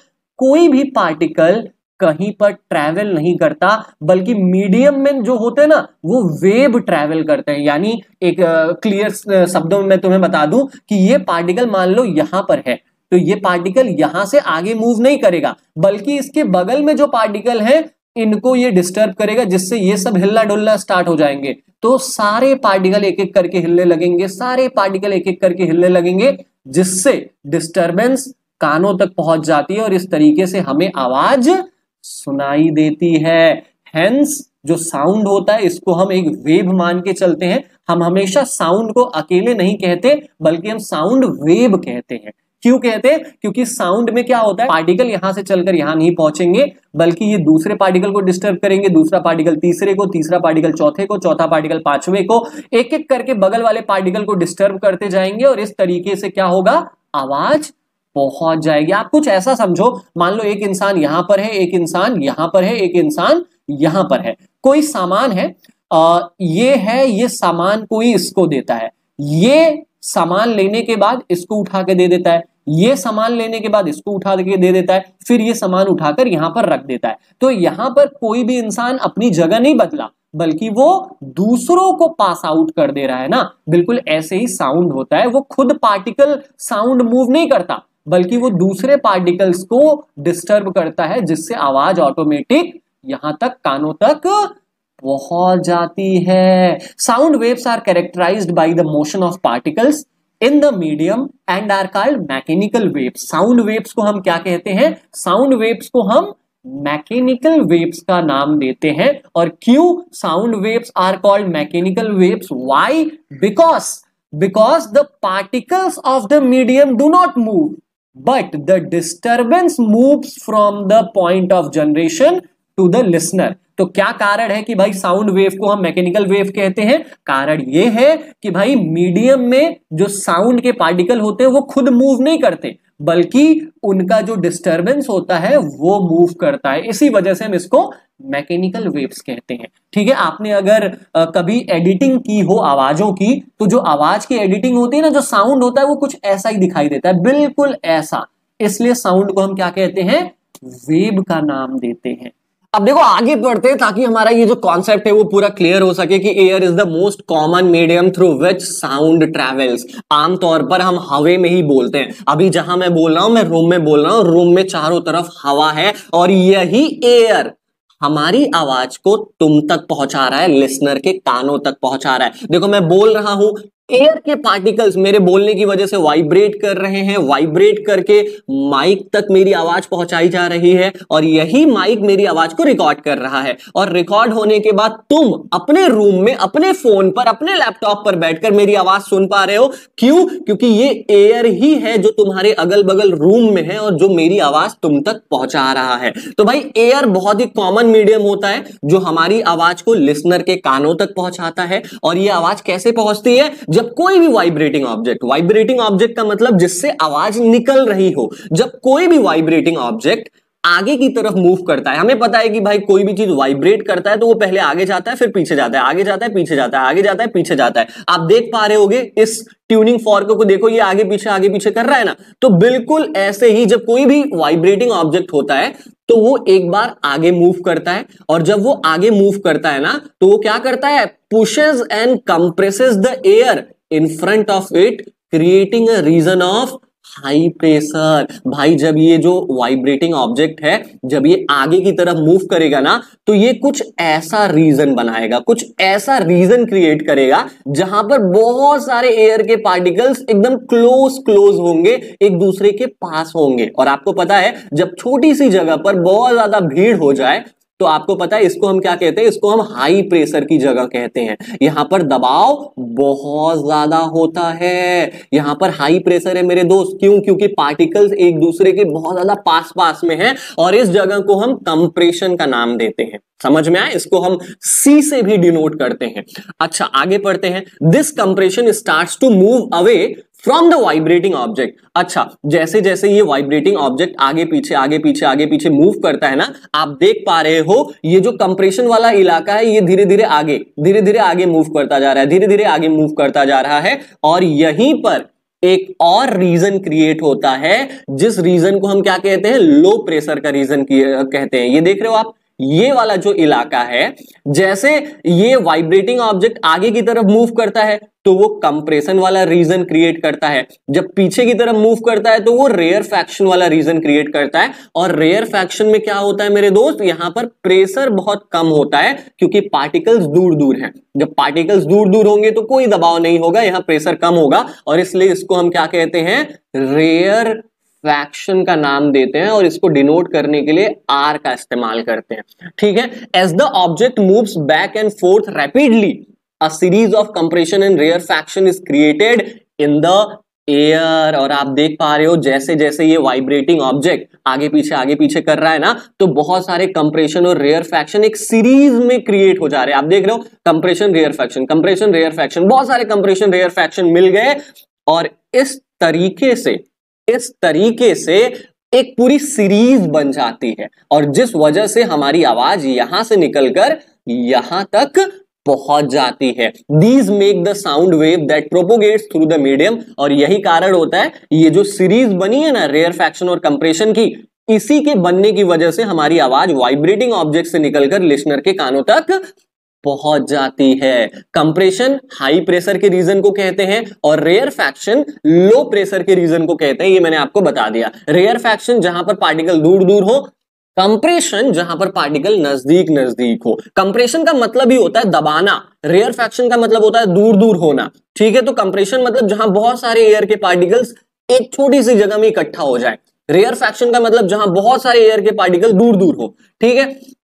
कोई भी पार्टिकल कहीं पर ट्रैवल नहीं करता बल्कि मीडियम में जो होते हैं ना वो वेव ट्रैवल करते हैं यानी एक क्लियर शब्दों में तुम्हें बता दूं कि ये पार्टिकल मान लो यहां पर है तो ये पार्टिकल यहां से आगे मूव नहीं करेगा बल्कि इसके बगल में जो पार्टिकल है इनको ये डिस्टर्ब करेगा जिससे ये सब हिलना डुलना स्टार्ट हो जाएंगे तो सारे पार्टिकल एक एक करके हिलने लगेंगे सारे पार्टिकल एक एक करके हिलने लगेंगे जिससे डिस्टर्बेंस कानों तक पहुंच जाती है और इस तरीके से हमें आवाज सुनाई देती है हेंस जो साउंड होता है इसको हम एक वेव मान के चलते हैं हम हमेशा साउंड को अकेले नहीं कहते बल्कि हम साउंड वेव कहते हैं क्यों कहते हैं क्योंकि साउंड में क्या होता है पार्टिकल यहां से चलकर यहां नहीं पहुंचेंगे बल्कि ये दूसरे पार्टिकल को डिस्टर्ब करेंगे दूसरा पार्टिकल तीसरे को तीसरा पार्टिकल चौथे को चौथा पार्टिकल पांचवे को एक एक करके बगल वाले पार्टिकल को डिस्टर्ब करते जाएंगे और इस तरीके से क्या होगा आवाज पहुंच जाएगी आप कुछ ऐसा समझो मान लो एक इंसान यहां पर है एक इंसान यहां पर है एक इंसान यहां पर है कोई सामान है आ, ये है ये सामान कोई इसको देता है ये सामान लेने के बाद इसको उठा के दे देता है ये सामान लेने के बाद इसको उठा के दे देता है फिर ये सामान उठाकर यहां पर रख देता है तो यहां पर कोई भी इंसान अपनी जगह नहीं बदला बल्कि वो दूसरों को पास आउट कर दे रहा है ना बिल्कुल ऐसे ही साउंड होता है वो खुद पार्टिकल साउंड मूव नहीं करता बल्कि वो दूसरे पार्टिकल्स को डिस्टर्ब करता है जिससे आवाज ऑटोमेटिक यहां तक कानों तक पहुंच जाती है sound waves are characterised by the motion of particles in the medium and are called mechanical waves sound waves को हम क्या कहते हैं साउंड वेव्स को हम मैकेनिकल वेव्स का नाम देते हैं और क्यों sound waves are called mechanical waves why because because the particles of the medium do not move but the disturbance moves from the point of generation to the listener तो क्या कारण है कि भाई साउंड वेव को हम mechanical wave कहते हैं कारण ये है कि भाई मीडियम में जो साउंड के पार्टिकल होते हैं वो खुद मूव नहीं करते बल्कि उनका जो डिस्टरबेंस होता है वो मूव करता है इसी वजह से हम इसको मैकेनिकल वेव्स कहते हैं ठीक है आपने अगर आ, कभी एडिटिंग की हो आवाजों की तो जो आवाज की एडिटिंग होती है ना जो साउंड होता है वो कुछ ऐसा ही दिखाई देता है बिल्कुल ऐसा इसलिए साउंड को हम क्या कहते हैं वेब का नाम देते हैं अब देखो आगे बढ़ते हैं ताकि हमारा ये जो कॉन्सेप्ट है वो पूरा क्लियर हो सके कि air is the most common medium through which sound travels आमतौर पर हम हवे में ही बोलते हैं अभी जहां मैं बोल रहा हूं मैं रूम में बोल रहा हूं रूम में चारों तरफ हवा है और यही एयर हमारी आवाज को तुम तक पहुंचा रहा है लिसनर के कानों तक पहुंचा रहा है देखो मैं बोल रहा हूं एयर के पार्टिकल्स मेरे बोलने की वजह से वाइब्रेट कर रहे हैं वाइब्रेट करके माइक तक मेरी आवाज पहुंचाई जा रही है और यही माइक मेरी आवाज को रिकॉर्ड कर रहा है और रिकॉर्ड होने के बाद तुम अपने रूम में अपने फोन पर अपने लैपटॉप पर बैठकर मेरी आवाज सुन पा रहे हो क्यों क्योंकि ये एयर ही है जो तुम्हारे अगल बगल रूम में है और जो मेरी आवाज तुम तक पहुंचा रहा है तो भाई एयर बहुत ही कॉमन मीडियम होता है जो हमारी आवाज को लिसनर के कानों तक पहुंचाता है और ये आवाज कैसे पहुंचती है जब कोई भी वाइब्रेटिंग ऑब्जेक्ट वाइब्रेटिंग ऑब्जेक्ट का मतलब जिससे आवाज निकल रही हो जब कोई भी वाइब्रेटिंग ऑब्जेक्ट आगे की तरफ मूव करता है हमें पता है कि भाई कोई भी चीज वाइब्रेट करता है तो वो पहले आगे जाता है फिर पीछे जाता है आगे जाता है पीछे जाता है आगे जाता है पीछे जाता है आप देख पा रहे होगे इस ट्यूनिंग फॉर्क को देखो ये आगे पीछे आगे पीछे कर रहा है ना तो बिल्कुल ऐसे ही जब कोई भी वाइब्रेटिंग ऑब्जेक्ट होता है तो वो एक बार आगे मूव करता है और जब वो आगे मूव करता है ना तो वो क्या करता है pushes and compresses the air in front of it creating a region of high pressure भाई जब ये जो वाइब्रेटिंग ऑब्जेक्ट है जब ये आगे की तरफ मूव करेगा ना तो ये कुछ ऐसा रीजन बनाएगा कुछ ऐसा रीजन क्रिएट करेगा जहां पर बहुत सारे एयर के पार्टिकल्स एकदम क्लोज क्लोज होंगे एक दूसरे के पास होंगे और आपको पता है जब छोटी सी जगह पर बहुत ज्यादा भीड़ हो जाए तो आपको पता है इसको हम क्या कहते हैं इसको हम हाई प्रेशर की जगह कहते हैं यहां पर दबाव बहुत ज्यादा होता है यहां पर हाई प्रेशर है मेरे दोस्त क्यों क्योंकि पार्टिकल्स एक दूसरे के बहुत ज्यादा पास पास में है और इस जगह को हम कंप्रेशन का नाम देते हैं समझ में आए इसको हम सी से भी डिनोट करते हैं अच्छा आगे पढ़ते हैं this compression start to move away from the vibrating object अच्छा जैसे जैसे ये वाइब्रेटिंग ऑब्जेक्ट आगे पीछे आगे पीछे आगे पीछे मूव करता है ना आप देख पा रहे हो ये जो कंप्रेशन वाला इलाका है ये धीरे धीरे आगे धीरे धीरे आगे मूव करता जा रहा है धीरे धीरे आगे मूव करता जा रहा है और यहीं पर एक और रीजन क्रिएट होता है जिस रीजन को हम क्या कहते हैं लो प्रेशर का रीजन कहते हैं ये देख रहे हो आप ये वाला जो इलाका है जैसे ये वाइब्रेटिंग ऑब्जेक्ट आगे की तरफ मूव करता है तो वो कंप्रेशन वाला रीजन क्रिएट करता है जब पीछे की तरफ मूव करता है तो वो रेयर फैक्शन वाला रीजन क्रिएट करता है और रेयर फैक्शन में क्या होता है मेरे दोस्त यहां पर प्रेशर बहुत कम होता है क्योंकि पार्टिकल्स दूर दूर हैं जब पार्टिकल्स दूर दूर होंगे तो कोई दबाव नहीं होगा यहां प्रेशर कम होगा और इसलिए इसको हम क्या कहते हैं रेयर फ्रैक्शन का नाम देते हैं और इसको डिनोट करने के लिए आर का इस्तेमाल करते हैं ठीक है as the object moves back and forth rapidly a series of compression and rarefaction is created in the air और आप देख पा रहे हो जैसे जैसे ये वाइब्रेटिंग ऑब्जेक्ट आगे पीछे आगे पीछे कर रहा है ना तो बहुत सारे कंप्रेशन और रेयर फैक्शन एक सीरीज में क्रिएट हो जा रहे हैं आप देख रहे हो compression rarefaction compression rarefaction बहुत सारे कंप्रेशन रेयर फैक्शन मिल गए और इस तरीके से इस तरीके से एक पूरी सीरीज बन जाती है और जिस वजह से हमारी आवाज यहां से निकलकर यहां तक पहुंच जाती है these make the sound wave that propagates through the medium और यही कारण होता है ये जो सीरीज बनी है ना रेयर फैक्शन और कंप्रेशन की इसी के बनने की वजह से हमारी आवाज वाइब्रेटिंग ऑब्जेक्ट से निकलकर लिस्नर के कानों तक पहुंच जाती है कंप्रेशन हाई प्रेशर के रीजन को कहते हैं और रेयर फैक्शन लो प्रेशर के रीजन को कहते हैं ये मैंने आपको बता दिया रेयर फैक्शन जहां पर पार्टिकल दूर दूर हो कंप्रेशन जहां पर पार्टिकल नजदीक नजदीक हो कंप्रेशन का मतलब ही होता है दबाना रेयर फैक्शन का मतलब होता है दूर दूर होना ठीक है तो कंप्रेशन मतलब जहां बहुत सारे एयर के पार्टिकल्स एक छोटी सी जगह में इकट्ठा हो जाए रेयर फैक्शन का मतलब जहां बहुत सारे एयर के पार्टिकल दूर दूर हो ठीक है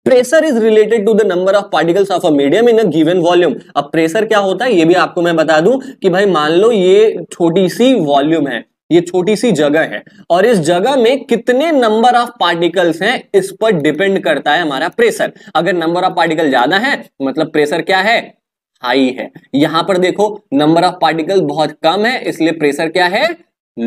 pressure is related to the number of particles of a medium in a given volume अब प्रेशर क्या होता है ये भी आपको मैं बता दूं कि भाई मान लो ये छोटी सी वॉल्यूम है ये छोटी सी जगह है और इस जगह में कितने नंबर ऑफ पार्टिकल्स हैं इस पर डिपेंड करता है हमारा प्रेशर अगर नंबर ऑफ पार्टिकल ज्यादा है मतलब प्रेशर क्या है हाई है यहां पर देखो नंबर ऑफ पार्टिकल बहुत कम है इसलिए प्रेशर क्या है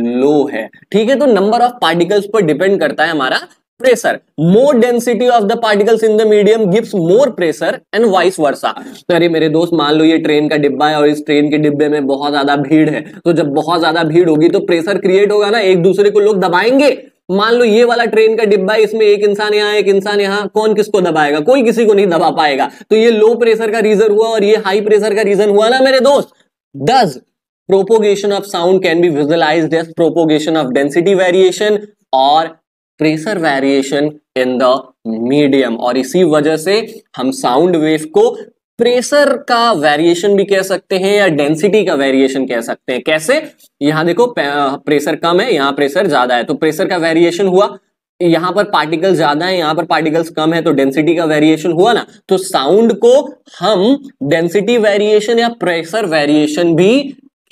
लो है ठीक है तो नंबर ऑफ पार्टिकल्स पर डिपेंड करता है हमारा pressure more density of the particles in the medium gives more pressure and vice versa तो अरे मेरे दोस्त मान लो ये ट्रेन का डिब्बा है और इस ट्रेन के डिब्बे में बहुत ज्यादा भीड़ है तो जब बहुत ज्यादा भीड़ होगी तो प्रेशर क्रिएट होगा ना एक दूसरे को लोग दबाएंगे मान लो ये वाला ट्रेन का डिब्बा है इसमें एक इंसान यहाँ एक इंसान यहाँ कौन किसको दबाएगा कोई किसी को नहीं दबा पाएगा तो ये लो प्रेशर का रीजन हुआ और ये हाई प्रेशर का रीजन हुआ ना मेरे दोस्त thus propagation of sound can be visualized as propagation of density variation और pressure variation in the medium और इसी वजह से हम साउंड वेव को प्रेशर का वेरिएशन भी कह सकते हैं या डेंसिटी का वेरिएशन कह सकते हैं कैसे यहां देखो प्रेशर कम है यहां प्रेशर ज्यादा है तो प्रेशर का वेरिएशन हुआ यहां पर पार्टिकल ज्यादा है यहां पर पार्टिकल्स कम है तो डेंसिटी का वेरिएशन हुआ ना तो साउंड को हम डेंसिटी वेरिएशन या प्रेशर वेरिएशन भी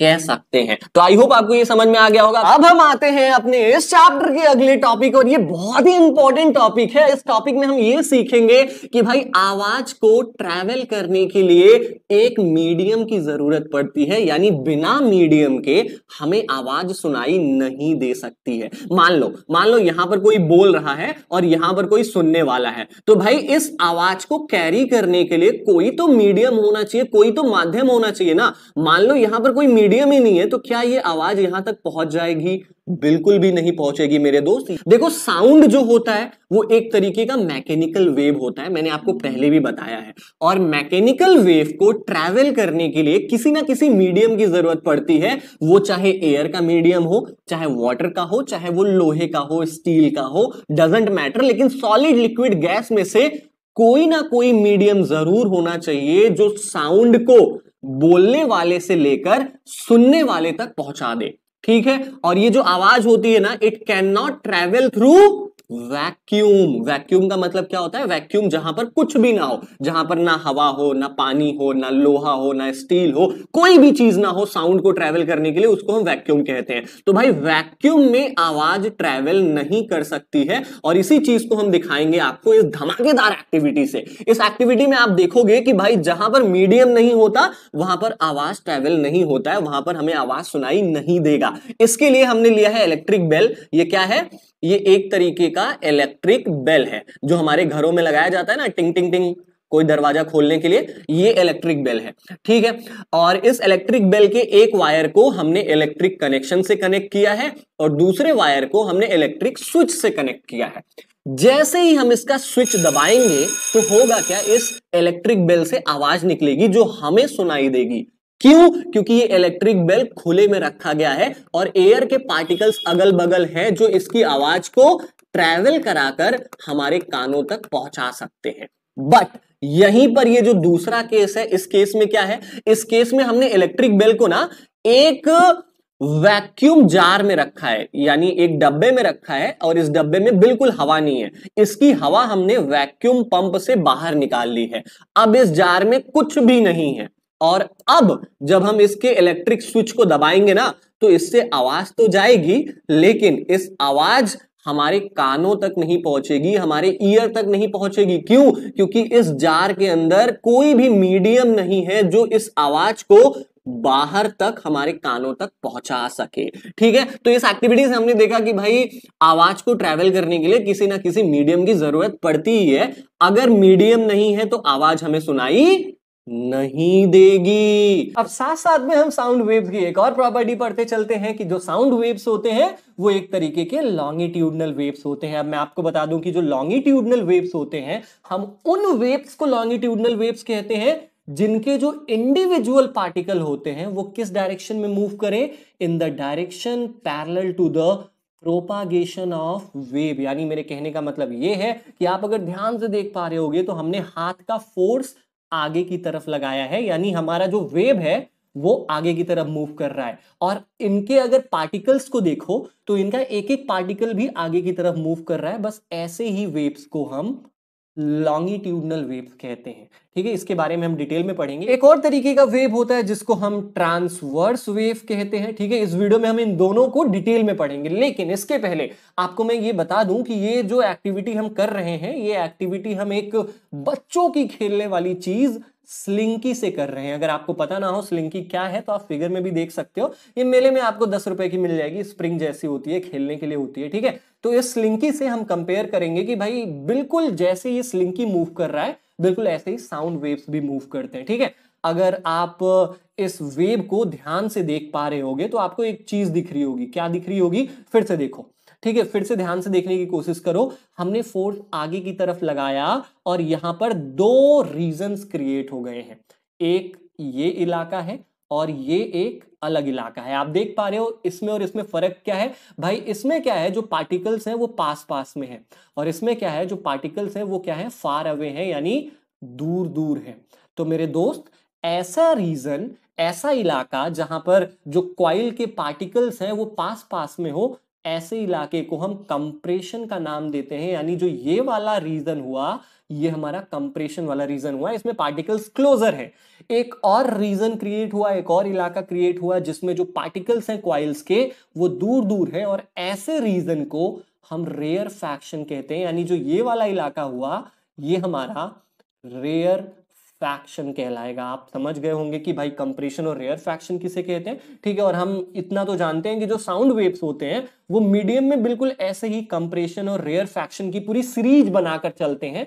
कह हम्म। सकते हैं तो आई होप आपको ये समझ में आ गया होगा अब हम आते हैं अपने इस चैप्टर के अगले टॉपिक और ये बहुत ही इंपॉर्टेंट टॉपिक है इस टॉपिक में हम ये सीखेंगे कि भाई आवाज को ट्रैवल करने के लिए एक मीडियम की जरूरत पड़ती है यानी बिना मीडियम के हमें आवाज सुनाई नहीं दे सकती है मान लो मान लो यहां पर कोई बोल रहा है और यहां पर कोई सुनने वाला है तो भाई इस आवाज को कैरी करने के लिए कोई तो मीडियम होना चाहिए कोई तो माध्यम होना चाहिए ना मान लो यहां पर कोई मीडियम ही नहीं है तो क्या ये आवाज यहां तक पहुंच जाएगी बिल्कुल भी नहीं पहुंचेगी मेरे दोस्त देखो साउंड जो होता है वो एक तरीके का मैकेनिकल वेव होता है मैंने आपको पहले भी बताया है और मैकेनिकल वेव को ट्रेवल करने के लिए किसी ना किसी मीडियम की जरूरत पड़ती है वो चाहे एयर का मीडियम हो चाहे वाटर का हो चाहे वो लोहे का हो स्टील का हो डजेंट मैटर लेकिन सॉलिड लिक्विड गैस में से कोई ना कोई मीडियम जरूर होना चाहिए जो साउंड को बोलने वाले से लेकर सुनने वाले तक पहुंचा दे ठीक है और ये जो आवाज होती है ना it can not travel through vacuum vacuum का मतलब क्या होता है वैक्यूम जहां पर कुछ भी ना हो जहां पर ना हवा हो ना पानी हो ना लोहा हो ना स्टील हो कोई भी चीज ना हो साउंड को ट्रैवल करने के लिए उसको हम वैक्यूम कहते हैं तो भाई वैक्यूम में आवाज ट्रैवल नहीं कर सकती है और इसी चीज को हम दिखाएंगे आपको इस धमाकेदार एक्टिविटी से इस एक्टिविटी में आप देखोगे कि भाई जहां पर मीडियम नहीं होता वहां पर आवाज ट्रैवल नहीं होता है वहां पर हमें आवाज सुनाई नहीं देगा इसके लिए हमने लिया है इलेक्ट्रिक बेल ये क्या है ये एक तरीके का इलेक्ट्रिक बेल है जो हमारे घरों में लगाया जाता है ना टिंग टिंग टिंग कोई दरवाजा खोलने के लिए ये इलेक्ट्रिक बेल है ठीक है और इस इलेक्ट्रिक बेल के एक वायर को हमने इलेक्ट्रिक कनेक्शन से कनेक्ट किया है और दूसरे वायर को हमने इलेक्ट्रिक स्विच से कनेक्ट किया है जैसे ही हम इसका स्विच दबाएंगे तो होगा क्या इस इलेक्ट्रिक बेल से आवाज निकलेगी जो हमें सुनाई देगी क्यों क्योंकि ये इलेक्ट्रिक बेल खुले में रखा गया है और एयर के पार्टिकल्स अगल बगल हैं जो इसकी आवाज को ट्रैवल कराकर हमारे कानों तक पहुंचा सकते हैं बट यहीं पर ये जो दूसरा केस है इस केस में क्या है इस केस में हमने इलेक्ट्रिक बेल को ना एक वैक्यूम जार में रखा है यानी एक डब्बे में रखा है और इस डब्बे में बिल्कुल हवा नहीं है इसकी हवा हमने वैक्यूम पंप से बाहर निकाल ली है अब इस जार में कुछ भी नहीं है और अब जब हम इसके इलेक्ट्रिक स्विच को दबाएंगे ना तो इससे आवाज तो जाएगी लेकिन इस आवाज हमारे कानों तक नहीं पहुंचेगी हमारे ईयर तक नहीं पहुंचेगी क्यों क्योंकि इस जार के अंदर कोई भी मीडियम नहीं है जो इस आवाज को बाहर तक हमारे कानों तक पहुंचा सके ठीक है तो इस एक्टिविटी से हमने देखा कि भाई आवाज को ट्रेवल करने के लिए किसी ना किसी मीडियम की जरूरत पड़ती ही है अगर मीडियम नहीं है तो आवाज हमें सुनाई नहीं देगी अब साथ साथ में हम साउंड वेव्स की एक और प्रॉपर्टी पढ़ते चलते हैं कि जो साउंड वेव्स होते हैं वो एक तरीके के लॉन्गिट्यूडनल वेव्स होते हैं अब मैं आपको बता दूं कि जो लॉन्गिट्यूडनल वेव्स होते हैं हम उन वेव्स को लॉन्गिट्यूडनल वेव्स कहते हैं जिनके जो इंडिविजुअल पार्टिकल होते हैं वो किस डायरेक्शन में मूव करें in the direction parallel to the propagation of wave यानी मेरे कहने का मतलब ये है कि आप अगर ध्यान से देख पा रहे होगे तो हमने हाथ का फोर्स आगे की तरफ लगाया है यानी हमारा जो वेव है वो आगे की तरफ मूव कर रहा है और इनके अगर पार्टिकल्स को देखो तो इनका एक एक पार्टिकल भी आगे की तरफ मूव कर रहा है बस ऐसे ही वेव्स को हम लॉन्गिट्यूडनल वेव कहते हैं ठीक है इसके बारे में हम डिटेल में पढ़ेंगे एक और तरीके का वेव होता है जिसको हम ट्रांसवर्स वेव कहते हैं ठीक है इस वीडियो में हम इन दोनों को डिटेल में पढ़ेंगे लेकिन इसके पहले आपको मैं ये बता दूं कि ये जो एक्टिविटी हम कर रहे हैं ये एक्टिविटी हम एक बच्चों की खेलने वाली चीज स्लिंकी से कर रहे हैं अगर आपको पता ना हो स्लिंकी क्या है तो आप फिगर में भी देख सकते हो ये मेले में आपको दस रुपए की मिल जाएगी स्प्रिंग जैसी होती है खेलने के लिए होती है ठीक है तो ये स्लिंकी से हम कंपेयर करेंगे कि भाई बिल्कुल जैसे ये स्लिंकी मूव कर रहा है बिल्कुल ऐसे ही साउंड वेव्स भी मूव करते हैं ठीक है अगर आप इस वेव को ध्यान से देख पा रहे होगे तो आपको एक चीज दिख रही होगी क्या दिख रही होगी फिर से देखो ठीक है फिर से ध्यान से देखने की कोशिश करो हमने फोर्स आगे की तरफ लगाया और यहां पर दो रीजन क्रिएट हो गए हैं एक ये इलाका है और ये एक अलग इलाका है आप देख पा रहे हो इसमें और इसमें फर्क क्या है भाई इसमें क्या है जो पार्टिकल्स हैं वो पास पास में है और इसमें क्या है जो पार्टिकल्स हैं वो क्या है फार अवे हैं यानी दूर दूर है तो मेरे दोस्त ऐसा रीजन ऐसा इलाका जहां पर जो क्वाइल के पार्टिकल्स हैं वो पास पास में हो ऐसे इलाके को हम कंप्रेशन का नाम देते हैं यानी जो ये वाला रीजन हुआ ये हमारा कंप्रेशन वाला रीजन हुआ इसमें पार्टिकल्स क्लोजर है एक और रीजन क्रिएट हुआ एक और इलाका क्रिएट हुआ जिसमें जो पार्टिकल्स हैं क्वाइल्स के वो दूर दूर है और ऐसे रीजन को हम रेयर फैक्शन कहते हैं यानी जो ये वाला इलाका हुआ ये हमारा रेयर फैक्शन कहलाएगा आप समझ गए होंगे कि भाई कंप्रेशन और रेयर फैक्शन किसे कहते हैं ठीक है और हम इतना तो जानते हैं कि जो साउंड वेव्स होते हैं वो मीडियम में बिल्कुल ऐसे ही कंप्रेशन और रेयर फैक्शन की पूरी सीरीज बनाकर चलते हैं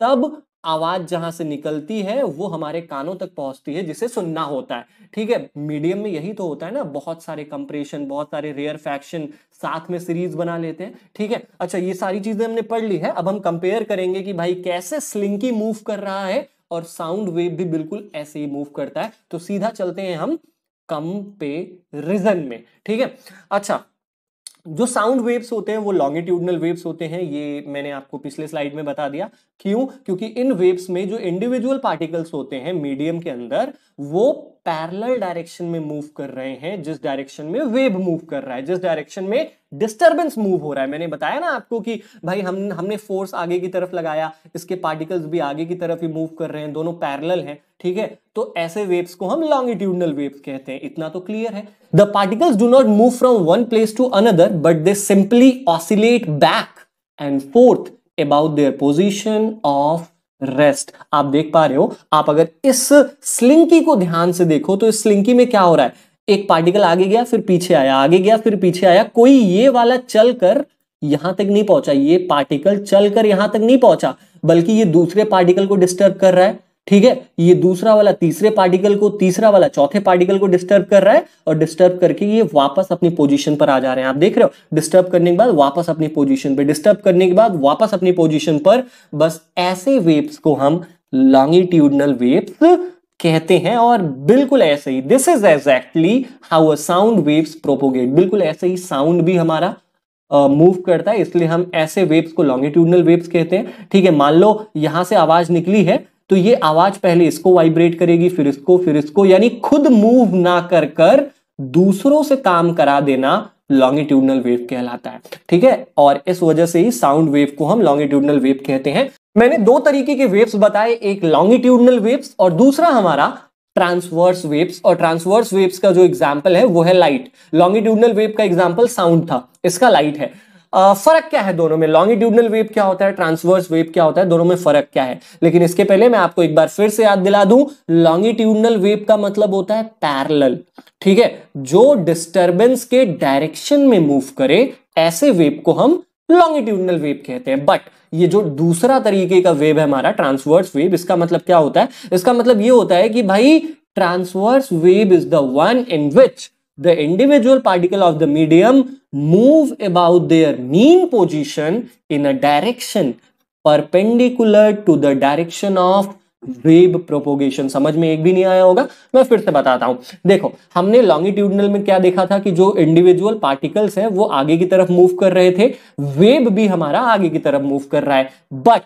तब आवाज जहां से निकलती है वो हमारे कानों तक पहुंचती है जिसे सुनना होता है ठीक है मीडियम में यही तो होता है ना बहुत सारे कंप्रेशन बहुत सारे रेयर फैक्शन साथ में सीरीज बना लेते हैं ठीक है अच्छा ये सारी चीजें हमने पढ़ ली है अब हम कंपेयर करेंगे कि भाई कैसे स्लिंकी मूव कर रहा है और साउंड वेव भी बिल्कुल ऐसे ही मूव करता है तो सीधा चलते हैं हम कंपेरिजन में ठीक है अच्छा जो साउंड वेव्स होते हैं वो लॉन्गिट्यूडनल वेव्स होते हैं ये मैंने आपको पिछले स्लाइड में बता दिया क्यों क्योंकि इन वेव्स में जो इंडिविजुअल पार्टिकल्स होते हैं मीडियम के अंदर वो पैरेलल डायरेक्शन में मूव कर रहे हैं जिस डायरेक्शन में वेव मूव कर रहा है जिस डायरेक्शन में डिस्टर्बेंस मूव हो रहा है मैंने बताया ना आपको कि भाई हम हमने फोर्स आगे की तरफ लगाया इसके पार्टिकल्स भी आगे की तरफ ही मूव कर रहे हैं दोनों पैरेलल हैं ठीक है तो ऐसे वेव्स को हम लॉन्गिट्यूडनल वेव्स कहते हैं इतना तो क्लियर है the particles do not move from one place to another but they simply oscillate back and forth about their position of rest आप देख पा रहे हो आप अगर इस स्लिंकी को ध्यान से देखो तो इस स्लिंकी में क्या हो रहा है एक पार्टिकल आगे गया फिर पीछे आया आगे गया फिर पीछे आया कोई ये वाला चल कर यहां तक नहीं पहुंचा ये पार्टिकल चल कर यहां तक नहीं पहुंचा बल्कि ये दूसरे पार्टिकल को डिस्टर्ब कर रहा है ठीक है ये दूसरा वाला तीसरे पार्टिकल को तीसरा वाला चौथे पार्टिकल को डिस्टर्ब कर रहा है और डिस्टर्ब करके ये वापस अपनी पोजीशन पर आ जा रहे हैं आप देख रहे हो डिस्टर्ब करने के बाद वापस अपनी पोजीशन पे डिस्टर्ब करने के बाद वापस अपनी पोजीशन पर बस ऐसे वेव्स को हम लॉन्गिट्यूडनल वेव्स कहते हैं और बिल्कुल ऐसे ही this is exactly how a sound waves propagate बिल्कुल ऐसे ही साउंड भी हमारा मूव uh, करता है इसलिए हम ऐसे वेव्स को लॉन्गिट्यूडनल वेव्स कहते हैं ठीक है मान लो यहां से आवाज निकली है तो ये आवाज पहले इसको वाइब्रेट करेगी फिर इसको फिर इसको यानी खुद मूव ना कर कर दूसरों से काम करा देना लॉन्गिट्यूडनल वेव कहलाता है ठीक है और इस वजह से ही साउंड वेव को हम लॉन्गिट्यूडनल वेव कहते हैं मैंने दो तरीके के वेव्स बताए एक लॉन्गिट्यूडनल वेव्स और दूसरा हमारा ट्रांसवर्स वेव्स और ट्रांसवर्स वेव्स का जो एग्जाम्पल है वो है लाइट लॉन्गिट्यूडनल वेव का एग्जाम्पल साउंड था इसका लाइट है फर्क क्या है दोनों में लॉन्गिट्यूडनल वेव क्या होता है ट्रांसवर्स वेव क्या होता है दोनों में फर्क क्या है लेकिन इसके पहले मैं आपको एक बार फिर से याद दिला दूं लॉन्गिट्यूडनल वेव का मतलब होता है पैरल ठीक है जो डिस्टर्बेंस के डायरेक्शन में मूव करे ऐसे वेव को हम लॉन्गिट्यूडनल वेव कहते हैं बट ये जो दूसरा तरीके का वेव है हमारा ट्रांसवर्स वेव इसका मतलब क्या होता है इसका मतलब ये होता है कि भाई transverse wave is the one in which the individual particle of the medium move about their mean position in a direction perpendicular to the direction of wave propagation समझ में एक भी नहीं आया होगा मैं फिर से बताता हूं देखो हमने लॉन्गिट्यूडनल में क्या देखा था कि जो इंडिविजुअल पार्टिकल्स हैं वो आगे की तरफ मूव कर रहे थे वेब भी हमारा आगे की तरफ मूव कर रहा है बट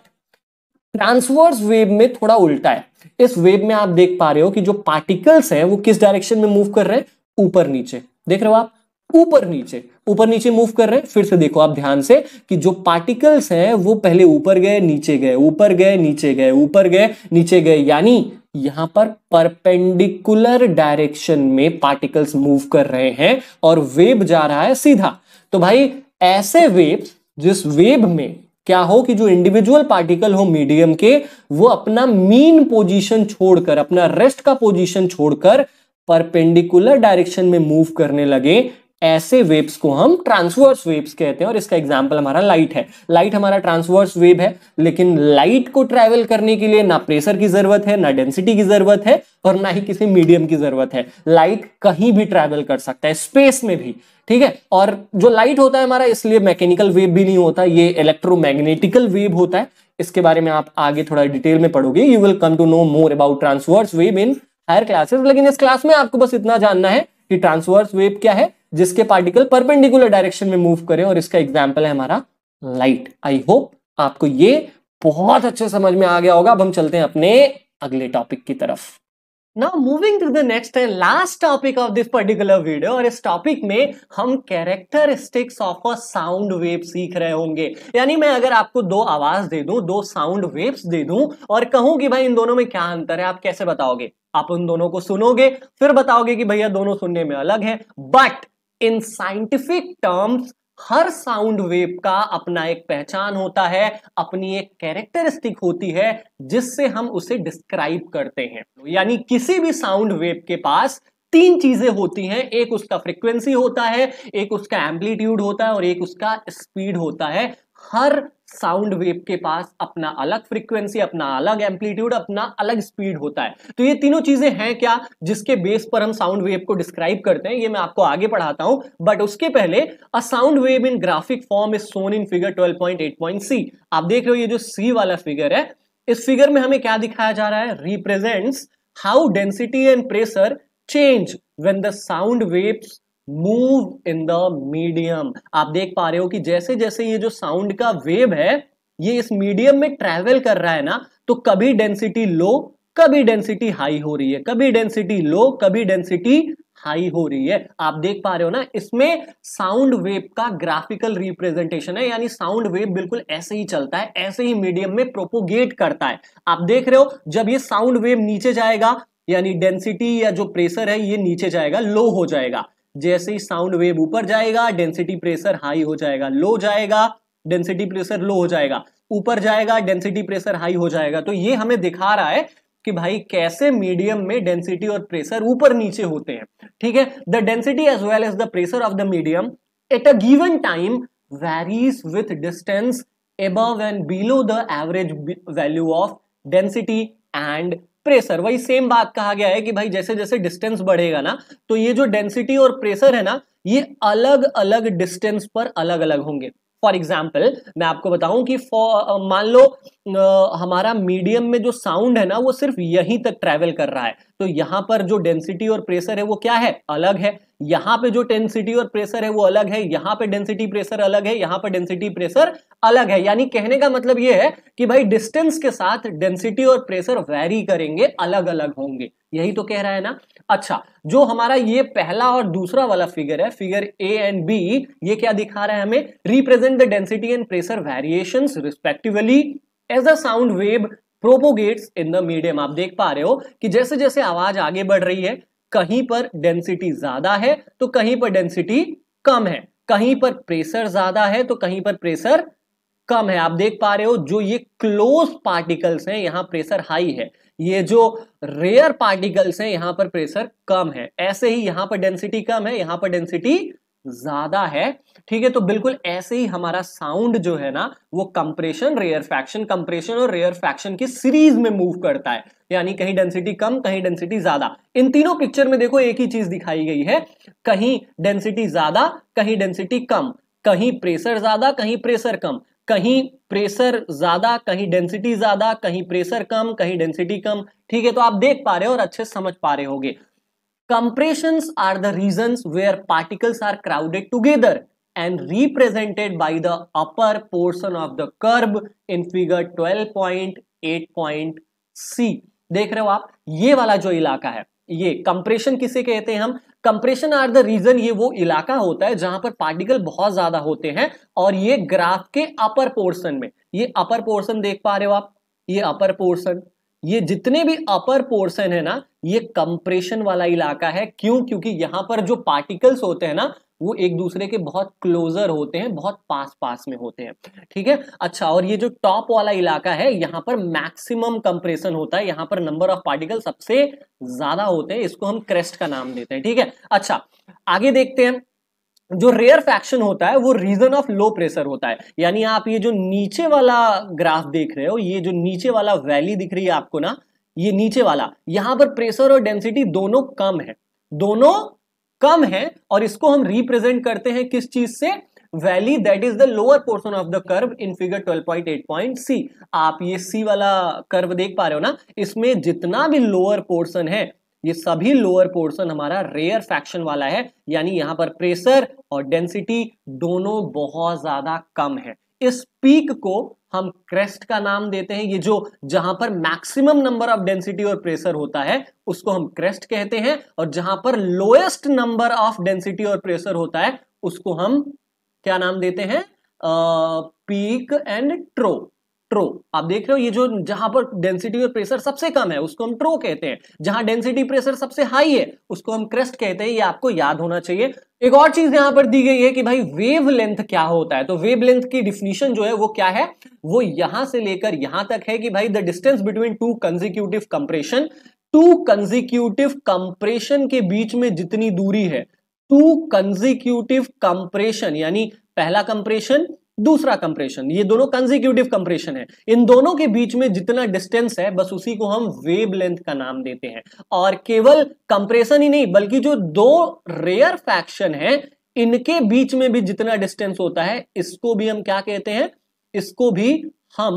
ट्रांसवर्स वेब में थोड़ा उल्टा है इस वेब में आप देख पा रहे हो कि जो पार्टिकल्स हैं वो किस डायरेक्शन में मूव कर रहे हैं ऊपर नीचे देख रहे हो आप ऊपर नीचे ऊपर नीचे मूव कर रहे हैं फिर से देखो आप ध्यान से कि जो पार्टिकल्स हैं वो पहले ऊपर गए नीचे गए ऊपर गए नीचे गए ऊपर गए नीचे गए यानी यहां पर परपेंडिकुलर डायरेक्शन में पार्टिकल्स मूव कर रहे हैं और वेब जा रहा है सीधा तो भाई ऐसे वेब जिस वेब में क्या हो कि जो इंडिविजुअल पार्टिकल हो मीडियम के वो अपना मीन पोजिशन छोड़कर अपना रेस्ट का पोजिशन छोड़कर परपेंडिकुलर डायरेक्शन में मूव करने लगे ऐसे वेव्स को हम ट्रांसवर्स वेव्स कहते हैं और इसका एग्जाम्पल हमारा लाइट है लाइट हमारा ट्रांसवर्स वेव है लेकिन लाइट को ट्रैवल करने के लिए ना प्रेशर की जरूरत है ना डेंसिटी की जरूरत है और ना ही किसी मीडियम की जरूरत है लाइट कहीं भी ट्रैवल कर सकता है स्पेस में भी ठीक है और जो लाइट होता है हमारा इसलिए मैकेनिकल वेव भी नहीं होता ये इलेक्ट्रोमैग्नेटिकल वेव होता है इसके बारे में आप आगे थोड़ा डिटेल में पढ़ोगे you will come to know more about transverse wave in higher classes लेकिन इस क्लास में आपको बस इतना जानना है कि ट्रांसवर्स वेव क्या है जिसके पार्टिकल परपेंडिकुलर डायरेक्शन में मूव करें और इसका एग्जाम्पल है हमारा लाइट आई होप आपको ये बहुत अच्छे समझ में आ गया होगा अब हम चलते हैं अपने अगले टॉपिक की तरफ now moving to the next and last topic of this particular video और इस टॉपिक में हम characteristics of a sound wave सीख रहे होंगे यानी मैं अगर आपको दो आवाज दे दूं दो साउंड वेव्स दे दूं और कहूं कि भाई इन दोनों में क्या अंतर है आप कैसे बताओगे आप उन दोनों को सुनोगे फिर बताओगे कि भैया दोनों सुनने में अलग है बट इन साइंटिफिक टर्म्स हर साउंड वेव का अपना एक पहचान होता है अपनी एक कैरेक्टरिस्टिक होती है जिससे हम उसे डिस्क्राइब करते हैं यानी किसी भी साउंड वेव के पास तीन चीजें होती हैं एक उसका फ्रिक्वेंसी होता है एक उसका एम्पलीट्यूड होता है और एक उसका स्पीड होता है हर साउंड वेव के पास अपना अलग फ्रीक्वेंसी अपना अलग एम्पलीट्यूड अपना अलग स्पीड होता है तो ये तीनों चीजें हैं क्या जिसके बेस पर हम साउंड वेव को डिस्क्राइब करते हैं ये मैं आपको आगे पढ़ाता हूं बट उसके पहले a sound wave in graphic form is shown in figure 12.8.c C आप देख रहे हो ये जो सी वाला फिगर है इस फिगर में हमें क्या दिखाया जा रहा है represent how density and pressure change when the sound wave move in the medium आप देख पा रहे हो कि जैसे जैसे ये जो साउंड का वेव है ये इस मीडियम में ट्रेवल कर रहा है ना तो कभी डेंसिटी लो कभी डेंसिटी हाई हो रही है कभी डेंसिटी लो कभी डेंसिटी हाई हो रही है आप देख पा रहे हो ना इसमें साउंड वेव का ग्राफिकल रिप्रेजेंटेशन है यानी साउंड वेव बिल्कुल ऐसे ही चलता है ऐसे ही मीडियम में प्रोपोगेट करता है आप देख रहे हो जब ये साउंड वेव नीचे जाएगा यानी डेंसिटी या जो प्रेशर है ये नीचे जाएगा लो हो जाएगा जैसे ही साउंड वेव ऊपर जाएगा डेंसिटी प्रेशर हाई हो जाएगा लो जाएगा डेंसिटी प्रेशर लो हो जाएगा ऊपर जाएगा डेंसिटी प्रेशर हाई हो जाएगा तो ये हमें दिखा रहा है कि भाई कैसे मीडियम में डेंसिटी और प्रेशर ऊपर नीचे होते हैं ठीक है the density as well as the pressure of the medium at a given time varies with distance above and below the average value of density and pressure वही सेम बात कहा गया है कि भाई जैसे जैसे डिस्टेंस बढ़ेगा ना तो ये जो डेंसिटी और प्रेशर है ना ये अलग अलग डिस्टेंस पर अलग अलग होंगे फॉर एग्जाम्पल मैं आपको बताऊं कि मान लो आ, हमारा मीडियम में जो साउंड है ना वो सिर्फ यहीं तक ट्रेवल कर रहा है तो यहां पर जो डेंसिटी और प्रेशर है वो क्या है अलग है यहां पे जो डेंसिटी और प्रेशर है वो अलग है यहां पे डेंसिटी प्रेशर अलग है यहाँ पर डेंसिटी प्रेशर अलग है यानी कहने का मतलब ये है कि भाई डिस्टेंस के साथ डेंसिटी और प्रेशर वेरी करेंगे अलग अलग होंगे यही तो कह रहा है ना अच्छा जो हमारा ये पहला और दूसरा वाला फिगर है फिगर ए एंड बी ये क्या दिखा रहा है हमें represent the density and pressure variation respectively as a sound wave propagates in the medium आप देख पा रहे हो कि जैसे जैसे आवाज आगे बढ़ रही है कहीं पर डेंसिटी ज्यादा है तो कहीं पर डेंसिटी कम है कहीं पर प्रेशर ज्यादा है तो कहीं पर प्रेशर कम है आप देख पा रहे हो जो ये क्लोज पार्टिकल्स हैं यहां प्रेशर हाई है ये जो रेयर पार्टिकल्स हैं यहां पर प्रेशर कम है ऐसे ही यहां पर डेंसिटी कम है यहां पर डेंसिटी ज्यादा है ठीक है तो बिल्कुल ऐसे ही हमारा साउंड जो है ना वो कंप्रेशन रेयर फैक्शन कंप्रेशन और रेयर फैक्शन की सीरीज में मूव करता है यानी कहीं डेंसिटी कम कहीं डेंसिटी ज्यादा इन तीनों पिक्चर में देखो एक ही चीज दिखाई गई है कहीं डेंसिटी ज्यादा कहीं डेंसिटी कम कहीं प्रेशर ज्यादा कहीं प्रेशर कम कहीं प्रेशर ज्यादा कहीं डेंसिटी ज्यादा कहीं प्रेशर कम कहीं डेंसिटी कम ठीक है तो आप देख पा रहे हो और अच्छे समझ पा रहे होगे Compressions are the reasons where particles are crowded together and represented by the upper portion of the curve in figure 12.8. C. देख रहे हो आप ये वाला जो इलाका है ये कंप्रेशन किसे कहते हैं हम कंप्रेशन आर द रीजन ये वो इलाका होता है जहां पर पार्टिकल बहुत ज्यादा होते हैं और ये ग्राफ के अपर पोर्शन में ये अपर पोर्शन देख पा रहे हो आप ये अपर पोर्शन ये जितने भी अपर पोर्शन है ना ये कंप्रेशन वाला इलाका है क्यों क्योंकि यहां पर जो पार्टिकल्स होते हैं ना वो एक दूसरे के बहुत क्लोजर होते हैं बहुत पास पास में होते हैं ठीक है अच्छा और ये जो टॉप वाला इलाका है यहां पर मैक्सिमम कंप्रेशन होता है यहां पर नंबर ऑफ पार्टिकल सबसे ज्यादा होते हैं इसको हम क्रेस्ट का नाम देते हैं ठीक है अच्छा आगे देखते हैं जो रेयर फैक्शन होता है वो रीजन ऑफ लो प्रेशर होता है यानी आप ये जो नीचे वाला ग्राफ देख रहे हो ये जो नीचे वाला वैली दिख रही है आपको ना ये नीचे वाला यहां पर प्रेशर और डेंसिटी दोनों कम है दोनों कम है और इसको हम रिप्रेजेंट करते हैं किस चीज से valley that is the lower portion of the curve in figure 12.8 point C आप ये सी वाला कर्व देख पा रहे हो ना इसमें जितना भी लोअर पोर्सन है ये सभी लोअर पोर्शन हमारा रेयर फैक्शन वाला है यानी यहां पर प्रेशर और डेंसिटी दोनों बहुत ज्यादा कम है इस पीक को हम क्रेस्ट का नाम देते हैं ये जो जहां पर मैक्सिमम नंबर ऑफ डेंसिटी और प्रेशर होता है उसको हम क्रेस्ट कहते हैं और जहां पर लोएस्ट नंबर ऑफ डेंसिटी और प्रेशर होता है उसको हम क्या नाम देते हैं पीक एंड ट्रो ट्रो आप देख रहे हो ये जो जहां पर डेंसिटी और प्रेशर सबसे कम है उसको हम ट्रो कहते हैं जहां डेंसिटी प्रेशर सबसे हाई है उसको हम क्रेस्ट कहते हैं ये आपको याद होना चाहिए एक और चीज यहां पर दी गई है कि भाई वेव लेंथ क्या होता है तो वेव लेंथ की डिफिनीशन जो है वो क्या है वो यहां से लेकर यहां तक है कि भाई the distance between two consecutive compression two consecutive compression के बीच में जितनी दूरी है टू कंजिक्यूटिव कंप्रेशन यानी पहला कंप्रेशन दूसरा कंप्रेशन ये दोनों कंजिक्यूटिव कंप्रेशन है इन दोनों के बीच में जितना डिस्टेंस है बस उसी को हम वेब लेंथ का नाम देते हैं और केवल कंप्रेशन ही नहीं बल्कि जो दो रेयर फैक्शन है इनके बीच में भी जितना डिस्टेंस होता है इसको भी हम क्या कहते हैं इसको भी हम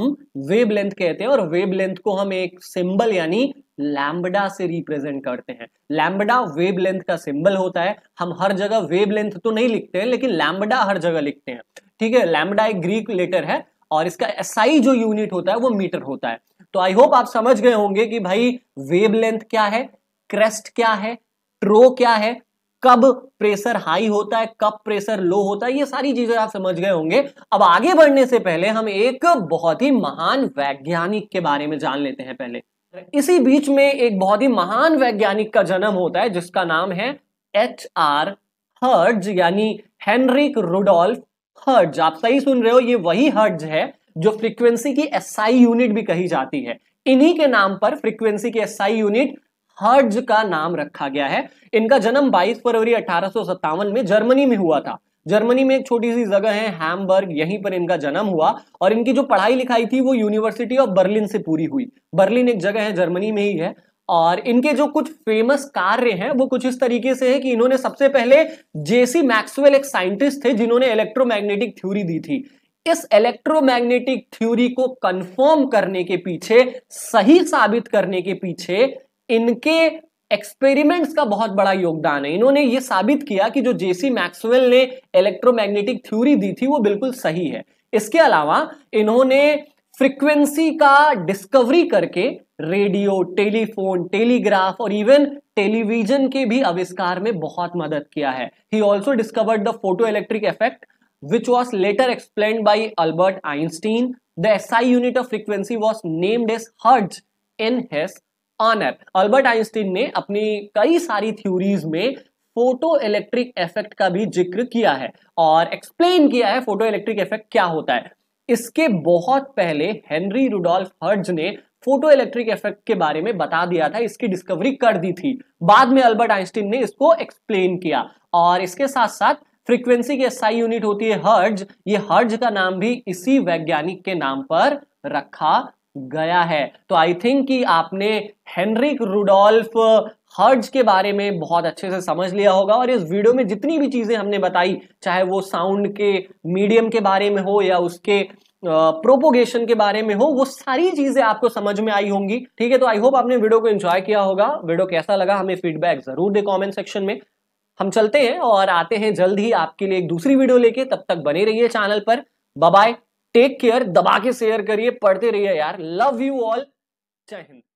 वेब लेंथ कहते हैं और वेब लेंथ को हम एक सिंबल यानी लैम्बडा से रिप्रेजेंट करते हैं लैम्बडा वेब लेंथ का सिंबल होता है हम हर जगह वेब लेंथ तो नहीं लिखते हैं लेकिन लैम्बडा हर जगह लिखते हैं ठीक है लैमडा एक ग्रीक लेटर है और इसका एसआई SI जो यूनिट होता है वो मीटर होता है तो आई होप आप समझ गए होंगे कि भाई वेवलेंथ क्या है क्रेस्ट क्या है ट्रो क्या है कब प्रेशर हाई होता है कब प्रेशर लो होता है ये सारी चीजें आप समझ गए होंगे अब आगे बढ़ने से पहले हम एक बहुत ही महान वैज्ञानिक के बारे में जान लेते हैं पहले इसी बीच में एक बहुत ही महान वैज्ञानिक का जन्म होता है जिसका नाम है एच आर हर्ज यानी हेनरिक रुडोल्फ हर्ज आप सही सुन रहे हो ये वही हर्ज है जो फ्रीक्वेंसी की एसआई यूनिट भी कही जाती है इन्हीं के नाम पर फ्रीक्वेंसी की एसआई यूनिट हर्ज का नाम रखा गया है इनका जन्म 22 फरवरी अठारह में जर्मनी में हुआ था जर्मनी में एक छोटी सी जगह है हैमबर्ग यहीं पर इनका जन्म हुआ और इनकी जो पढ़ाई लिखाई थी वो यूनिवर्सिटी ऑफ बर्लिन से पूरी हुई बर्लिन एक जगह है जर्मनी में ही है और इनके जो कुछ फेमस कार्य हैं वो कुछ इस तरीके से है कि इन्होंने सबसे पहले जेसी मैक्सवेल एक साइंटिस्ट थे जिन्होंने इलेक्ट्रोमैग्नेटिक थ्योरी दी थी इस इलेक्ट्रोमैग्नेटिक थ्योरी को कंफर्म करने के पीछे सही साबित करने के पीछे इनके एक्सपेरिमेंट्स का बहुत बड़ा योगदान है इन्होंने ये साबित किया कि जो जेसी मैक्सवेल ने इलेक्ट्रोमैग्नेटिक थ्योरी दी थी वो बिल्कुल सही है इसके अलावा इन्होंने फ्रीक्वेंसी का डिस्कवरी करके रेडियो टेलीफोन टेलीग्राफ और इवन टेलीविजन के भी आविष्कार में बहुत मदद किया है ही also discovered the photo electric effect was later explain by Albert Einstein the S I unit of frequency was named as hertz in his honour Albert Einstein ने अपनी कई सारी थ्योरीज में फोटो इलेक्ट्रिक इफेक्ट का भी जिक्र किया है और एक्सप्लेन किया है फोटो इलेक्ट्रिक इफेक्ट क्या होता है इसके बहुत पहले हेनरी रुडोल्फ हर्ज ने फोटो इलेक्ट्रिक इफेक्ट के बारे में बता दिया था इसकी डिस्कवरी कर दी थी बाद में अल्बर्ट आइंस्टीन ने इसको एक्सप्लेन किया और इसके साथ साथ फ्रीक्वेंसी की एसआई यूनिट होती है हर्ज ये हर्ज का नाम भी इसी वैज्ञानिक के नाम पर रखा गया है तो आई थिंक कि आपने हेनरिक रुडोल्फ हर्ज के बारे में बहुत अच्छे से समझ लिया होगा और इस वीडियो में जितनी भी चीज़ें हमने बताई चाहे वो साउंड के मीडियम के बारे में हो या उसके प्रोपोगेशन uh, के बारे में हो वो सारी चीजें आपको समझ में आई होंगी ठीक है तो आई होप आपने वीडियो को एंजॉय किया होगा वीडियो कैसा लगा हमें फीडबैक जरूर दे कमेंट सेक्शन में हम चलते हैं और आते हैं जल्द ही आपके लिए एक दूसरी वीडियो लेके तब तक बने रहिए चैनल पर बाय टेक केयर दबा के शेयर करिए पढ़ते रहिए यार लव यू ऑल जय हिंद